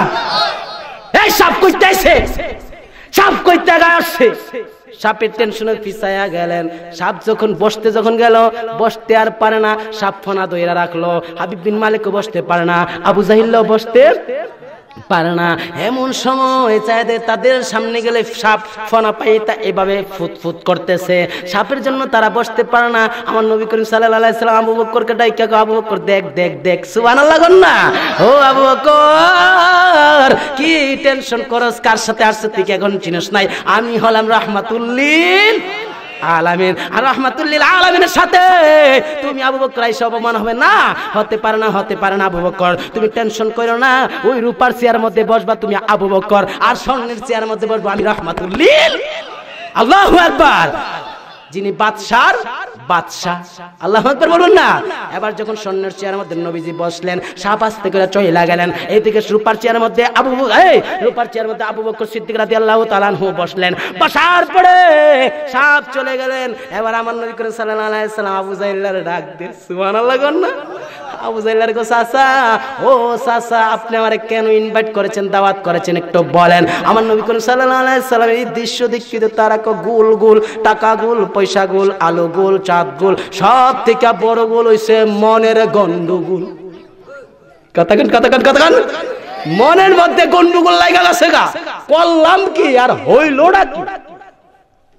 A: এই সাপ কইতে আইছে সাপ কইতে গায় আসছে সাপের টেনশনে পিছায়া গেলেন সাপ যখন বসতে যখন গেল বসতে আর পারে না সাপ ফোনা দইরা রাখলো হাবিব বিন মালিকও বসতে পারে না আবু জাহিল্লাও বসতে পারে না এমন সময় চাইতে তাদের সামনে গেলে সাপ ফনা পাই তা এভাবে ফুতফুত করতেছে সাপের জন্য তারা বসতে পারে না আমার নবী করিম সাল্লাহাম সাল্লাম আবু বক্করকে ডাইকা আবু বক্কর দেখ দেখ দেখ সুবান লাগন না ও আবু বক্কর কি টেনশন করস কার সাথে আসছে তুই এখন চিনিস নাই আমি হলাম রাহমাতুল্লিন আলামিন আর রহমাতুল্লিল আলামিনের সাথে তুমি আবু বকর আইসা অপমান হবে না হতে পারে না হতে পারে না আবু বকর তুমি টেনশন করো না ওই রূপার চেয়ার মধ্যে বসবা তুমি আবু বকর আর স্বর্ণের চেয়ার মধ্যে বসবা আমি রহমাতুল্লিল
B: আল্লাহু আকবার
A: যিনি বাদশার বাদশা আল্লাহ আকবর বলুন না এবার যখন স্বর্ণের চেয়ারের মধ্যে নবীজি বসলেন সাপ আস্তে করে চয়ে লাগালেন এইদিকে রূপার চেয়ারের মধ্যে আবু এই রূপার চেয়ারের মধ্যে আবু বকর সিদ্দিক রাদি আল্লাহ তালানহু বসলেন বসার পরে সাপ চলে গেলেন এবার আমার নবী করে সাল্লাল্লাহু আলাইহি সাল্লাম আবু জাইল্লার ডাক দিয়ে সুবহানাল্লাহ আল্লাহ না আবু জাইলার গো সাসা ও সাসা আপনি আমারে কেন ইনভাইট করেছেন দাওয়াত করেছেন একটু বলেন আমার নবী করে সাল্লাল্লাহু আলাইহি সাল্লাম এই দৃশ্য দেখি তারা কো গুল গুল টাকা গুল পয়সা গোল আলো গোল চাঁদ গোল সব থেকে বড় গোল হইছে মনের গন্ডগোল কাতাকান কাতাকান কাতাকান মনের মধ্যে গন্ডগোল লাগা আছে গা করলাম কি আর হইল কি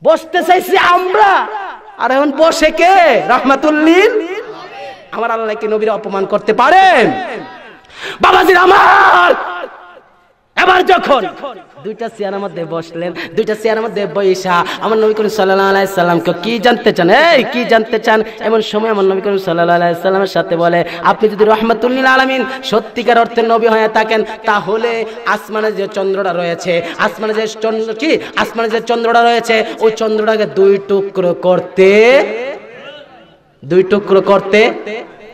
A: বসতে চাইছি আমরা আর এখন বসে কে রহমাতুল্লিন আমার আল্লাহ কি নবীরা অপমান করতে পারেন বাবাজির আমার এবার যখন দুইটা চেয়ারের মধ্যে বসলেন দুইটা চেয়ারের মধ্যে বৈশা আমার নবী করিম সাল্লাহ সাল্লামকে কি জানতে চান এই কি জানতে চান এমন সময় আমার নবী করিম সাল্লাহ সাল্লামের সাথে বলে আপনি যদি রহমাতুল্লিন আলমিন সত্যিকার অর্থে নবী হয়ে থাকেন তাহলে আসমানে যে চন্দ্রটা রয়েছে আসমানে যে চন্দ্র কি আসমানে যে চন্দ্রটা রয়েছে ওই চন্দ্রটাকে দুই টুকরো করতে দুই টুকরো করতে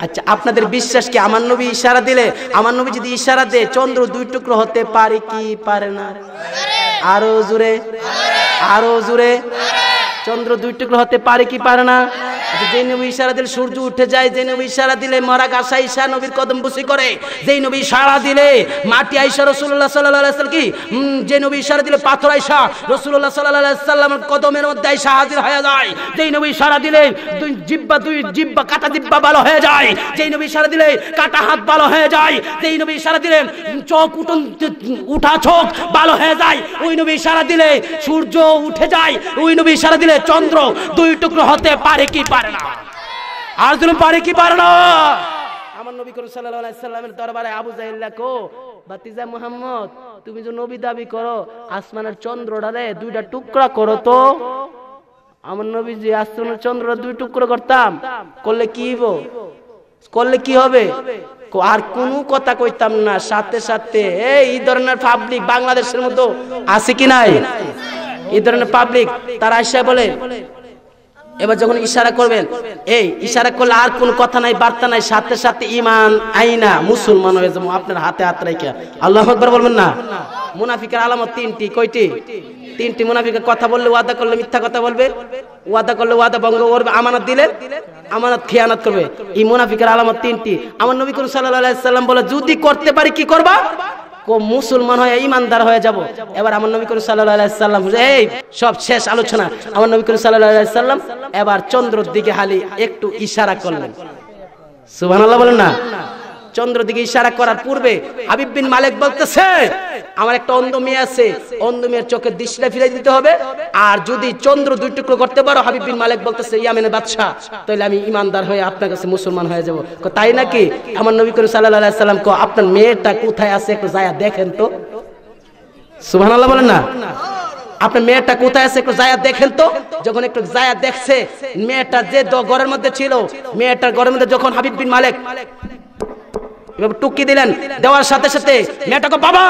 A: আচ্ছা আপনাদের বিশ্বাস কি আমার নবী ইশারা দিলে আমার নবী যদি ইশারা দেয় চন্দ্র দুই টুকরো হতে পারে কি পারে না আরো জুড়ে আরো জুড়ে চন্দ্র দুই টুকরো হতে পারে কি পারে না আচ্ছা, যে নবী ইশারা দিলে সূর্য উঠে যায় যে নবী ইশারা দিলে মরা গাছা ঈশা নবীর কদম বুসি করে যে নবী ইশারা দিলে মাটি আইসা রসুল্লাহ সাল্লাহ কি যে নবী ইশারা দিলে পাথর আইসা রসুল্লাহ সাল্লাহ সাল্লাম কদমের মধ্যে আইসা হাজির হয়ে যায় যে নবী ইশারা দিলে দুই জিব্বা দুই জিব্বা কাটা জিব্বা ভালো হয়ে যায় যে নবী ইশারা দিলে কাটা হাত ভালো হয়ে যায় যে নবী ইশারা দিলে চোখ উঠন উঠা চোখ ভালো হয়ে যায় ওই নবী ইশারা দিলে সূর্য উঠে যায় ওই নবী ইশারা দিলে সূর্যে চন্দ্র দুই টুকরো হতে পারে কি পারে না আর তুমি পারে কি পারে না আমার নবী করিম সাল্লাল্লাহু আলাইহি সাল্লামের দরবারে আবু জাহিল্লা কো ভাতিজা মুহাম্মদ তুমি যে নবী দাবি করো আসমানের চন্দ্রটারে দুইটা টুকরা করো তো আমার নবী যে আসমানের চন্দ্রটা দুই টুকরো করতাম করলে কি করলে কি হবে আর কোন কথা কইতাম না সাথে সাথে এই ধরনের পাবলিক বাংলাদেশের মতো আছে কি নাই এই ধরনের পাবলিক তারা আসে বলে এবার যখন ইশারা করবেন এই ইশারা করলে আর কোন কথা নাই বার্তা নাই সাথে সাথে ইমান আইনা মুসলমান হয়ে যাবো আপনার হাতে হাত রেখে আল্লাহ একবার বলবেন না মুনাফিকের আলামত তিনটি কয়টি তিনটি মুনাফিকের কথা বললে ওয়াদা করলে মিথ্যা কথা বলবে ওয়াদা করলে ওয়াদা বঙ্গ করবে আমানত দিলে আমানত খেয়ানত করবে এই মুনাফিকের আলামত তিনটি আমার নবী করুন সাল্লাহ সাল্লাম বলে যদি করতে পারি কি করবা মুসলমান হয়ে ইমানদার হয়ে যাব এবার আমার নবী করিম সাল্লাম এই সব শেষ আলোচনা আমার নবী করিম সাল্লাম এবার চন্দ্রর দিকে হালি একটু ইশারা করলেন সুবাহ বলেন না চন্দ্র দিকে ইশারা করার পূর্বে হাবিব বিন মালিক বলতেছে আমার একটা অন্ধ মেয়ে আছে অন্ধ মেয়ের চোখে দৃষ্টিটা ফিরে দিতে হবে আর যদি চন্দ্র দুই টুকরো করতে পারো হাবিব বিন মালিক বলতেছে ইয়ামেনের বাদশাহ তাহলে আমি ইমানদার হয়ে আপনার কাছে মুসলমান হয়ে যাবো তাই নাকি আমার নবী করিম সাল্লাহ সাল্লাম কো আপনার মেয়েটা কোথায় আছে একটু যায়া দেখেন তো
B: সুহান আল্লাহ বলেন না
A: আপনার মেয়েটা কোথায় আছে একটু জায়া দেখেন তো যখন একটু জায়া দেখছে মেয়েটা যে ঘরের মধ্যে ছিল মেয়েটার ঘরের মধ্যে যখন হাবিব বিন মালিক এভাবে টুকি দিলেন দেওয়ার সাথে সাথে মেয়েটাকে বাবা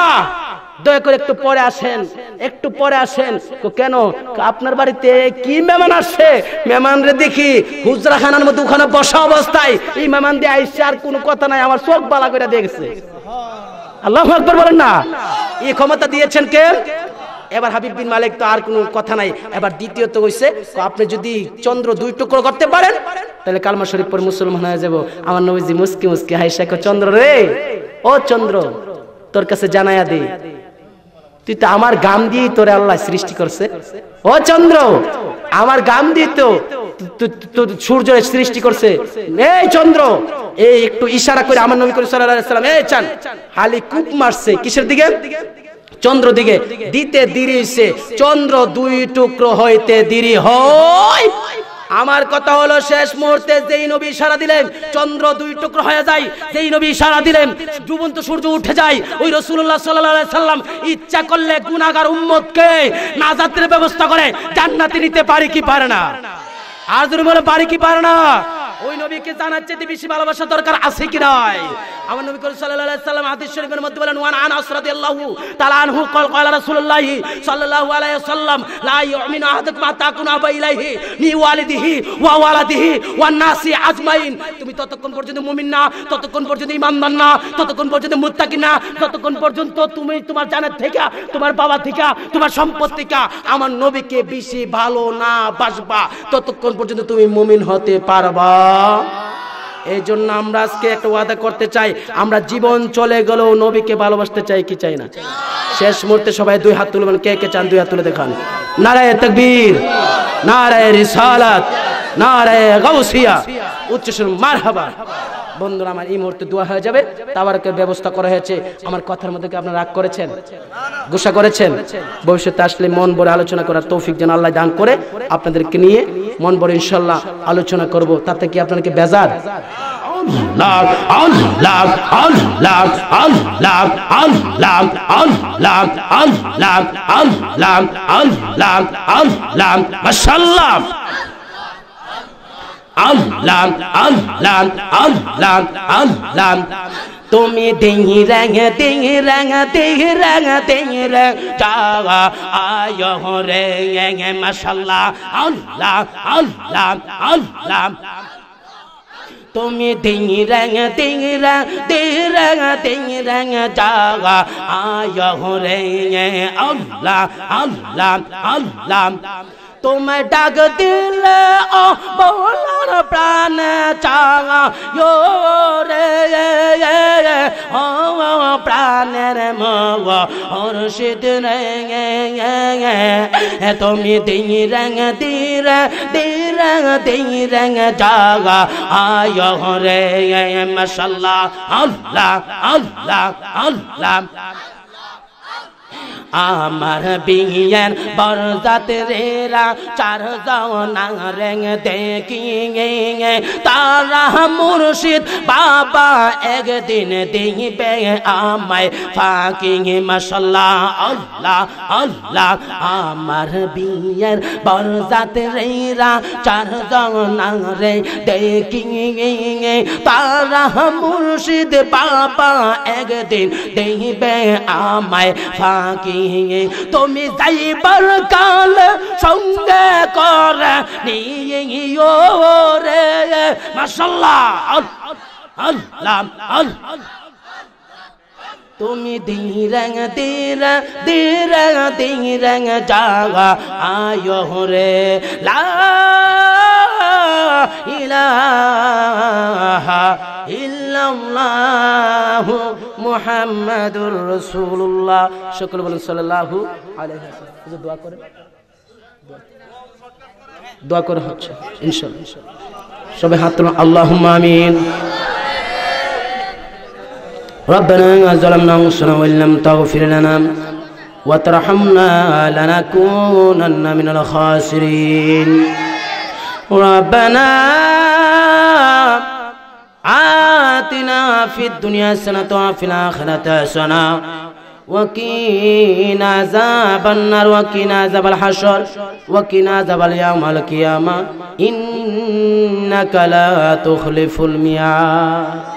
A: দয়া করে একটু পরে আসেন একটু পরে আসেন কেন আপনার বাড়িতে কি মেমান আসছে মেমান রে দেখি হুজরা খানার মধ্যে ওখানে বসা অবস্থায় এই মেমান দিয়ে আইসছে আর কোনো কথা নাই আমার চোখ বালা করে দেখছে আল্লাহ একবার বলেন না এই ক্ষমতা দিয়েছেন কে এবার হাবিব বিন মালিক তো আর কোনো কথা নাই এবার দ্বিতীয়ত হইছে আপনি যদি চন্দ্র দুই টুকরো করতে পারেন তাহলে কালমা শরীফ পর মুসলমান হয়ে যাব আমার নবীজি মুসকি মুসকি হাইসা চন্দ্র রে ও চন্দ্র তোর কাছে জানাইয়া দে তুই তো আমার গাম দিয়েই তোরে আল্লাহ সৃষ্টি করছে ও চন্দ্র আমার গাম দিয়ে তো সূর্যের সৃষ্টি করছে এই চন্দ্র এই একটু ইশারা করে আমার নবী করিম সাল্লাহ সাল্লাম এই চান হালি কূপ মারছে কিসের দিকে চন্দ্র দিকে দিতে দিরিছে চন্দ্র দুই টুকরো হইতে দিরি হয় আমার কথা হলো শেষ মুহূর্তে যেই নবী সারা দিলেন চন্দ্র দুই টুকরো হয়ে যায় যেই নবী সারা দিলেন ডুবন্ত সূর্য উঠে যায় ওই রসুল্লাহ সাল্লাহ সাল্লাম ইচ্ছা করলে গুণাগার উম্মতকে নাজাতের ব্যবস্থা করে জান্নাতে নিতে পারি কি পারে না আর যদি বলে পারি কি পারে না ওই নবীকে জানার চেয়ে বেশি ভালোবাসা দরকার আছে কি নাই আমার নবী করিম সাল্লাল্লাহু আলাইহি সাল্লাম হাদিস শরীফের মধ্যে বলেন ওয়ান আন আসরাদিয়াল্লাহু তাআলা আনহু কল কল রাসূলুল্লাহি সাল্লাল্লাহু আলাইহি সাল্লাম লা ইউমিনু আহাদুকুম হাত্তা আকুনা আবা ইলাইহি নি ওয়ালিদিহি ওয়া ওয়ালাদিহি ওয়ান নাসি আজমাইন তুমি ততক্ষণ পর্যন্ত মুমিন না ততক্ষণ পর্যন্ত ঈমানদার না ততক্ষণ পর্যন্ত মুত্তাকি না ততক্ষণ পর্যন্ত তুমি তোমার জানার থেকে তোমার বাবা থেকে তোমার সম্পদ থেকে আমার নবীকে বেশি ভালো না বাসবা ততক্ষণ পর্যন্ত তুমি মুমিন হতে পারবা এই জন্য আমরা আজকে একটা ওয়াদা করতে চাই আমরা জীবন চলে গেলেও নবীকে ভালোবাসতে চাই কি চাই না শেষ মুহূর্তে সবাই দুই হাত তুলবেন কে কে চান দুই হাত তুলে দেখান নারায় তকবীর নারায় রিসালাত নারায় গাউসিয়া উচ্চ মার হাবা বন্ধুরা আমার এই মুহূর্তে দোয়া হয়ে যাবে তাবারকের ব্যবস্থা করা হয়েছে আমার কথার মধ্যে কি আপনারা রাগ করেছেন গোসা করেছেন ভবিষ্যতে আসলে মন ভরে আলোচনা করার তৌফিক যেন আল্লাহ দান করে আপনাদেরকে নিয়ে মন ভরে ইনশাল্লাহ আলোচনা করব তাতে কি আপনাদেরকে বেজার love, আল্লাহ আল্লাহ আল্লাহ আল্লাহ তুমি ডিঙি রাঙা ডিঙি রাঙা ডিঙি রাঙা ডিঙি রাঙা আয় রে মাসাল্লাহ আল্লাহ আল্লাহ আল্লাহ তুমি ডিঙি রাঙা ডিঙি রাঙা ডিঙি রাঙা ডিঙি রাঙা জাগা আয় রে আল্লাহ আল্লাহ আল্লাহ তোমায় ডাক দিলে ও বলার প্রাণ চাও রে ও প্রাণের মগ ওর সিদ্ধ রে তুমি দিন রঙ দির দির দিন রঙ জাগা আয় রে মশাল্লাহ আল্লাহ আল্লাহ আল্লাহ আমার বিয়ের বরদাত রেরা চার জনা রেং দেখিয়ে তারা মুর্শিদ বাবা একদিন দিবে আমায় ফাঁকি মশলা আল্লাহ আল্লাহ আমার বিয়ের বরদাত রেরা চার জনা রে দেখিয়ে তারা মুর্শিদ বাবা একদিন দিবে আমায় ফাঁকি নিয়ে তুমি যাইবার কাল সঙ্গে কর নিয়ে রে মাসাল্লাহ আল্লাহ আল্লাহ তুমি দিরং দিরা দিরং দিরং জাগা আয় রে লা ইলাহা রসুল্লাহ শুক্র রাসূলুল্লাহ সকল সাল্লাল্লাহু দোয়া করে দোয়া করা হচ্ছে ইনশাল্লাহ সবাই হাত আল্লাহ আমিন ربنا ظلمنا أنفسنا وإن لم تغفر لنا وترحمنا لنكونن من الخاسرين ربنا آتنا في الدنيا حسنة وفي الآخرة حسنة وقنا عذاب النار وقنا عذاب الحشر وقنا عذاب اليوم القيامة إنك لا تخلف الميعاد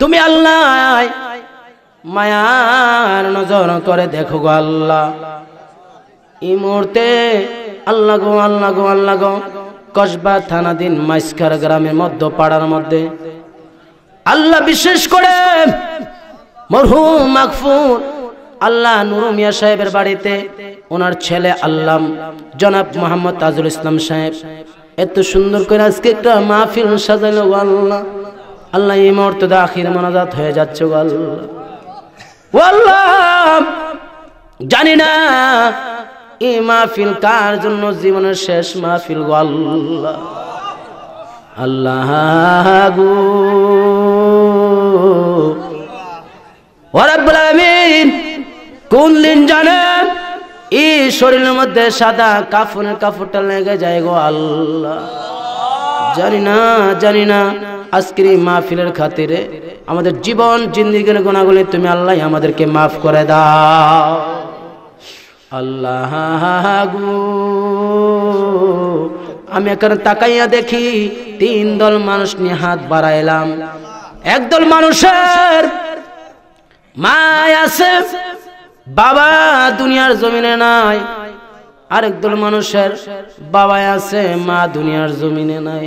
A: তুমি আল্লাহ মায়ার নজর করে দেখো গো আল্লাহ এই মুহূর্তে আল্লাহ গো আল্লাহ গো আল্লাহ গো কসবা থানা দিন মাইস্কার গ্রামের মধ্য পাড়ার মধ্যে আল্লাহ বিশেষ করে আল্লাহ নুরুমিয়া সাহেবের বাড়িতে ওনার ছেলে আল্লাম জনাব মোহাম্মদ তাজুল ইসলাম সাহেব এত সুন্দর করে আজকে একটা মাহফিল সাজালো আল্লাহ আল্লাহ এই মুহূর্তে আখির মানাজাত হয়ে যাচ্ছে জানি না এই মাহফিল কার জন্য জীবনের শেষ মাহফিল আল্লাহ আল্লাহ গো কোন দিন জানেন এই শরীরের মধ্যে সাদা কাফন কাপড়টা লেগে যায় গো আল্লাহ জানি না জানি না আজকের এই মাহফিলের খাতিরে আমাদের জীবন জিন্দিগির গোনাগুলি তুমি আল্লাহ আমাদেরকে মাফ করে দাও আল্লাহ গু আমি এখানে তাকাইয়া দেখি তিন দল মানুষ নিয়ে হাত বাড়াইলাম একদল মানুষের মায় আছে বাবা দুনিয়ার জমিনে নাই একদল মানুষের বাবায় আছে মা দুনিয়ার জমিনে নাই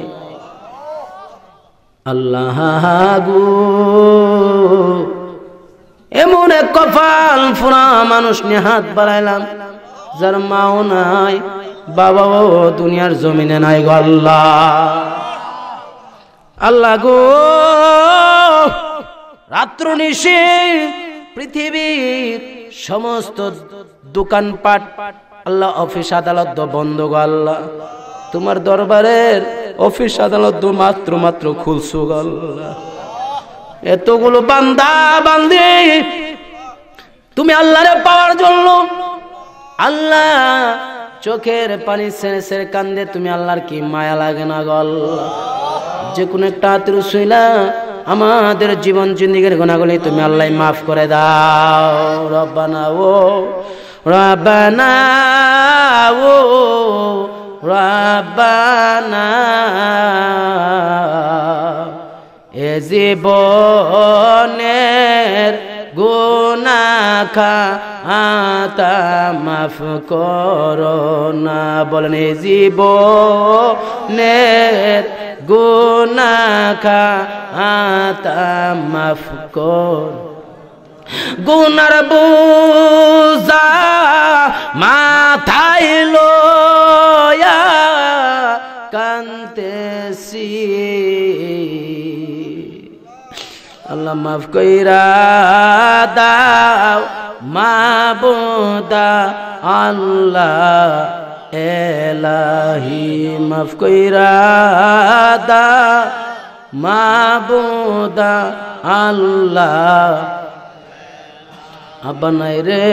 A: আল্লাহ গু এমন এক কপাল ফোরা মানুষ নিয়ে হাত বাড়াইলাম যার মাও নাই বাবাও দুনিয়ার জমিনে নাই গল্লা আল্লাহ গো রাত্র নিশে পৃথিবীর সমস্ত দোকানপাট আল্লাহ অফিস আদালত বন্ধ গো আল্লাহ তোমার দরবারের অফিস আদালত মাত্র মাত্র খুলছো আল্লাহ এতগুলো বান্দা বান্দি তুমি আল্লাহরে পাওয়ার জন্য আল্লাহ চোখের পানি সেরে সেরে কান্দে তুমি আল্লাহর কি মায়া লাগে না গল যে কোনো একটা আতরু শুইলা আমাদের জীবন জিন্দিগির গুণাগুলি তুমি আল্লাহ মাফ করে দাও রব্বানা ও রব্বানা ও রব্বানা এ জীবনের গুনা খাতা মাফ করো না বলেন জীবনের गुना का आता माफ कर গুনার বুজা মাথায় লয়া কান্তেছি আল্লাহ মাফ কইরা দাও মাবুদা আল্লাহ এলাহি মাফ কইরা দা মাবুদা আল্লাহ আবানাই রে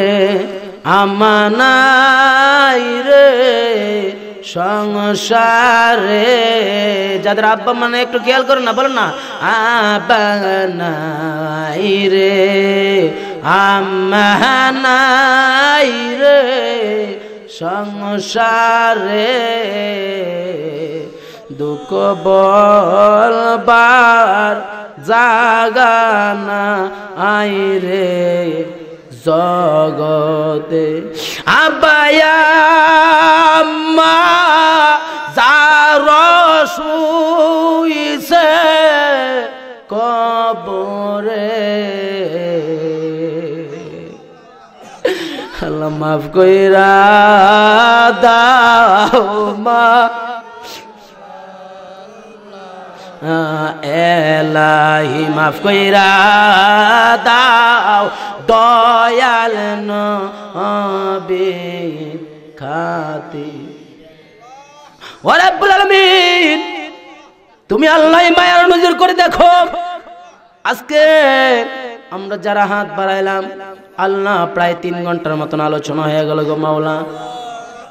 A: আমানাই রে সংসারে যাদের আব্বা মানে একটু খেয়াল করো না বলো না আবানাই রে আমানাই রে সংসারে দুঃখ বলবার জাগানা আই রে জগতে আবায়া যারসুইছে কবরে আল্লাহ মাফ কইরা দাও মা এলাহি মাফ কইরা দাও দয়াল নবি খাতি ও রব্বুল আলামিন তুমি আল্লাহ মায়ার নজর করে দেখো আজকে আমরা যারা হাত বাড়াইলাম আল্লাহ প্রায় তিন ঘন্টার মতন আলোচনা হয়ে গেল গো মাওলা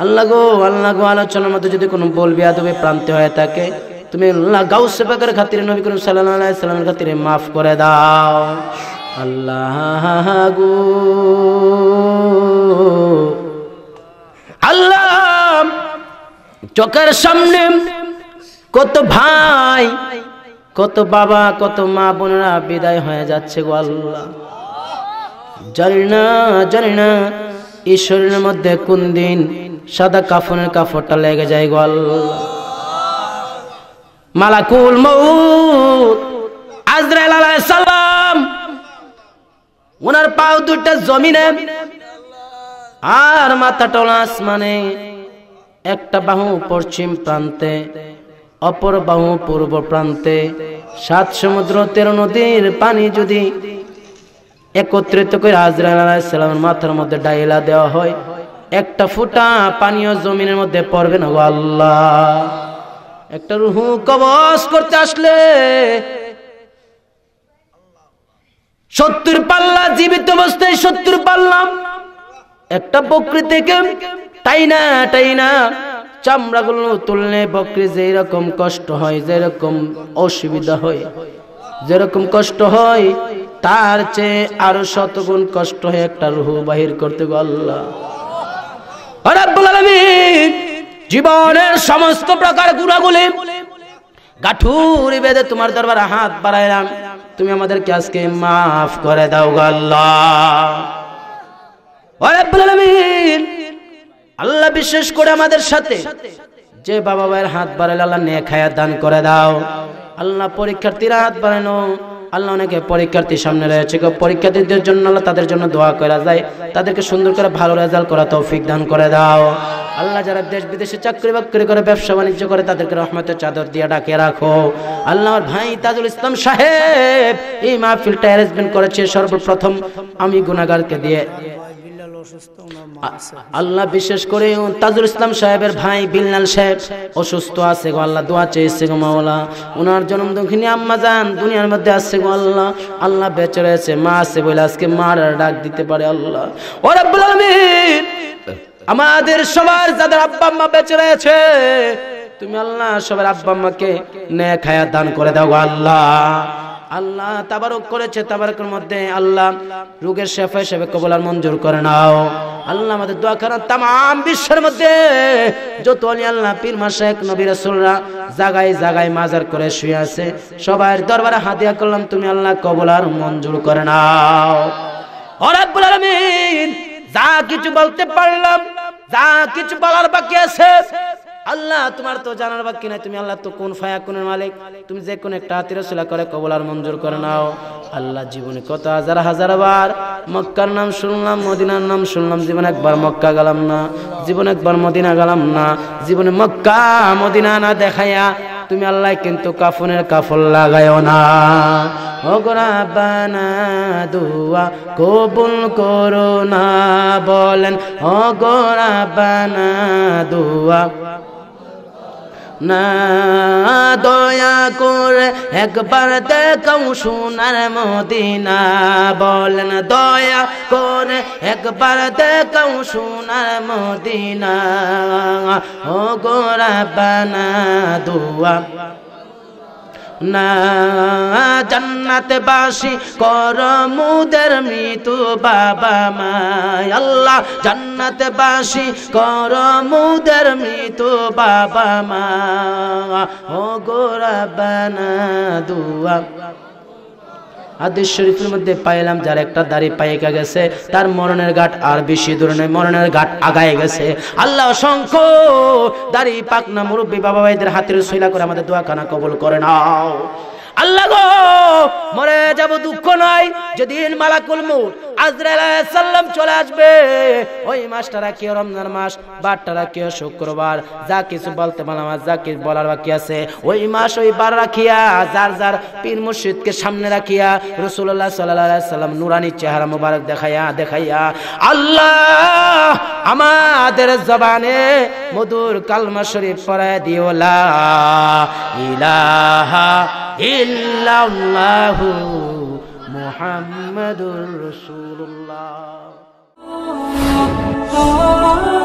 A: আল্লাহ গো আল্লাহ গো আলোচনার মতো যদি কোনো বলবি আদবে প্রান্তে হয়ে থাকে তুমি আল্লাহ গাউস সেবাকের খাতিরে নবী করিম সাল্লাহ সাল্লামের খাতিরে মাফ করে দাও আল্লাহ গো আল্লাহ চোখের সামনে কত ভাই কত বাবা কত মা বোনরা বিদায় হয়ে যাচ্ছে গো আল্লাহ জানি না জানি না এই মধ্যে কোন দিন সাদা কাফনের কাফড়টা লেগে যায় গো আল্লাহ মালাকুল মৌত আজরাইল আলাইহিস সালাম ওনার পাও দুটো জমিনে আর মাথাটা আসমানে একটা বাহু পশ্চিম প্রান্তে অপর বাহু পূর্ব প্রান্তে সাত সমুদ্র তেরো নদীর পানি যদি একত্রিত করে হাজরা মাথার মধ্যে ডাইলা দেওয়া হয় একটা ফুটা পানীয় জমিনের মধ্যে পড়বে না আল্লাহ একটা রুহু কবচ করতে আসলে সত্তর পাল্লা জীবিত অবস্থায় সত্তর পাল্লাম একটা প্রকৃতিকে তাই না তাই না চামড়াগুলো তুললে বকরি যেরকম কষ্ট হয় যেরকম অসুবিধা হয় যেরকম কষ্ট হয় তার চেয়ে আরো শতগুণ কষ্ট হয় একটা রুহু বাহির করতে আল্লাহ জীবনের সমস্ত প্রকার গুণাগুলি গাঠুরি বেঁধে তোমার দরবারে হাত বাড়াইলাম তুমি আমাদেরকে আজকে মাফ করে দাও আল্লাহ আল্লাহ বিশেষ করে আমাদের সাথে যে বাবা ভাইয়ের হাত বাড়ালে আল্লাহ নে খায়া দান করে দাও আল্লাহ পরীক্ষার্থীরা হাত বাড়ানো আল্লাহ অনেকে পরীক্ষার্থী সামনে রয়েছে পরীক্ষার্থীদের জন্য আল্লাহ তাদের জন্য দোয়া করা যায় তাদেরকে সুন্দর করে ভালো রেজাল্ট করা তৌফিক দান করে দাও আল্লাহ যারা দেশ বিদেশে চাকরি বাকরি করে ব্যবসা বাণিজ্য করে তাদেরকে রহমতের চাদর দিয়ে ডাকে রাখো আল্লাহ ভাই তাজুল ইসলাম সাহেব এই মাহফিলটা অ্যারেঞ্জমেন্ট করেছে সর্বপ্রথম আমি গুণাগারকে দিয়ে আল্লাহ বিশেষ করে তাজুল ইসলাম সাহেবের ভাই বিল্লাল সাহেব অসুস্থ আছে গো আল্লাহ দোয়া চেয়েছে গো মাওলা ওনার জন্ম দক্ষিণী আম্মা যান দুনিয়ার মধ্যে আছে গো আল্লাহ আল্লাহ বেচে রয়েছে মা আছে বলে আজকে মার ডাক দিতে পারে আল্লাহ ও রাব্বুল আমাদের সবার যাদের আব্বা আম্মা বেঁচে রয়েছে তুমি আল্লাহ সবার আব্বা আম্মাকে ন্যায় খায়া দান করে দাও আল্লাহ আল্লাহ তাবারক করেছে তাবারকের মধ্যে আল্লাহ রোগের শেফা হিসেবে কবলার মঞ্জুর করে নাও আল্লাহ আমাদের দোয়া করার তাম বিশ্বের মধ্যে যত আলী আল্লাহ পীর মাসেক নবী রাসূলরা জাগায় জাগায় মাজার করে শুয়ে আছে সবাই দরবারে হাতিয়া করলাম তুমি আল্লাহ কবলার মঞ্জুর করে নাও যা কিছু বলতে পারলাম যা কিছু বলার বাকি আছে আল্লাহ তোমার তো জানার বাকি নাই তুমি আল্লাহ তো কোন ফায়া কোন মালিক তুমি যে কোন একটা হাতির করে কবল আর মঞ্জুর করে নাও আল্লাহ জীবনে কত হাজার হাজার বার মক্কার নাম শুনলাম মদিনার নাম শুনলাম জীবন একবার মক্কা গেলাম না জীবন একবার মদিনা গেলাম না জীবনে মক্কা মদিনা না দেখাইয়া তুমি আল্লাহ কিন্তু কাফনের কাফল লাগায় না ওগরা বানা দুয়া কবুল করো না বলেন ওগরা বানা দুয়া না দয়া করে একবার দেখো সোনার মদিনা বলেন দয়া করে একবার দেখো সোনার মদিনা ও গোরা বানা দোয়া না জান্নাতে বাসি কর মুদের মৃত্যু বাবা মা আল্লাহ জান্নাতে বাসি কর মুদের মৃত্যু বাবা মা ও গোরা বানা দুয়া হাদিস শরীফের মধ্যে পাইলাম যার একটা দাড়ি পাইকা গেছে তার মরণের ঘাট আর বেশি দূরে নয় মরণের ঘাট আগায় গেছে আল্লাহ অসংখ্য দাড়ি পাকনা মুরব্বী বাবা ভাইদের হাতের সইলা করে আমাদের দোয়াখানা কবল করে নাও আল্লাহ গো মরে যাব দুঃখ নাই যেদিন মালাকুল মউত চলে আসবে ওই রমজান মাস শুক্রবার যা কিছু বলতে পারলাম আর যা কিছু বলার বাকি আছে ওই মাস ওই বার রাখিয়া যার যার পীর মুর্শিদকে সামনে রাখিয়া রসুল্লাহ সাল্লাম নুরানি চেহারা মুবারক দেখাইয়া দেখাইয়া আল্লাহ আমাদের জবানে মধুর কালমা শরীফ পড়ায় দিওলা ইলাহা ইল্লাল্লাহু মুহাম্মাদুর রাসূলুল্লাহ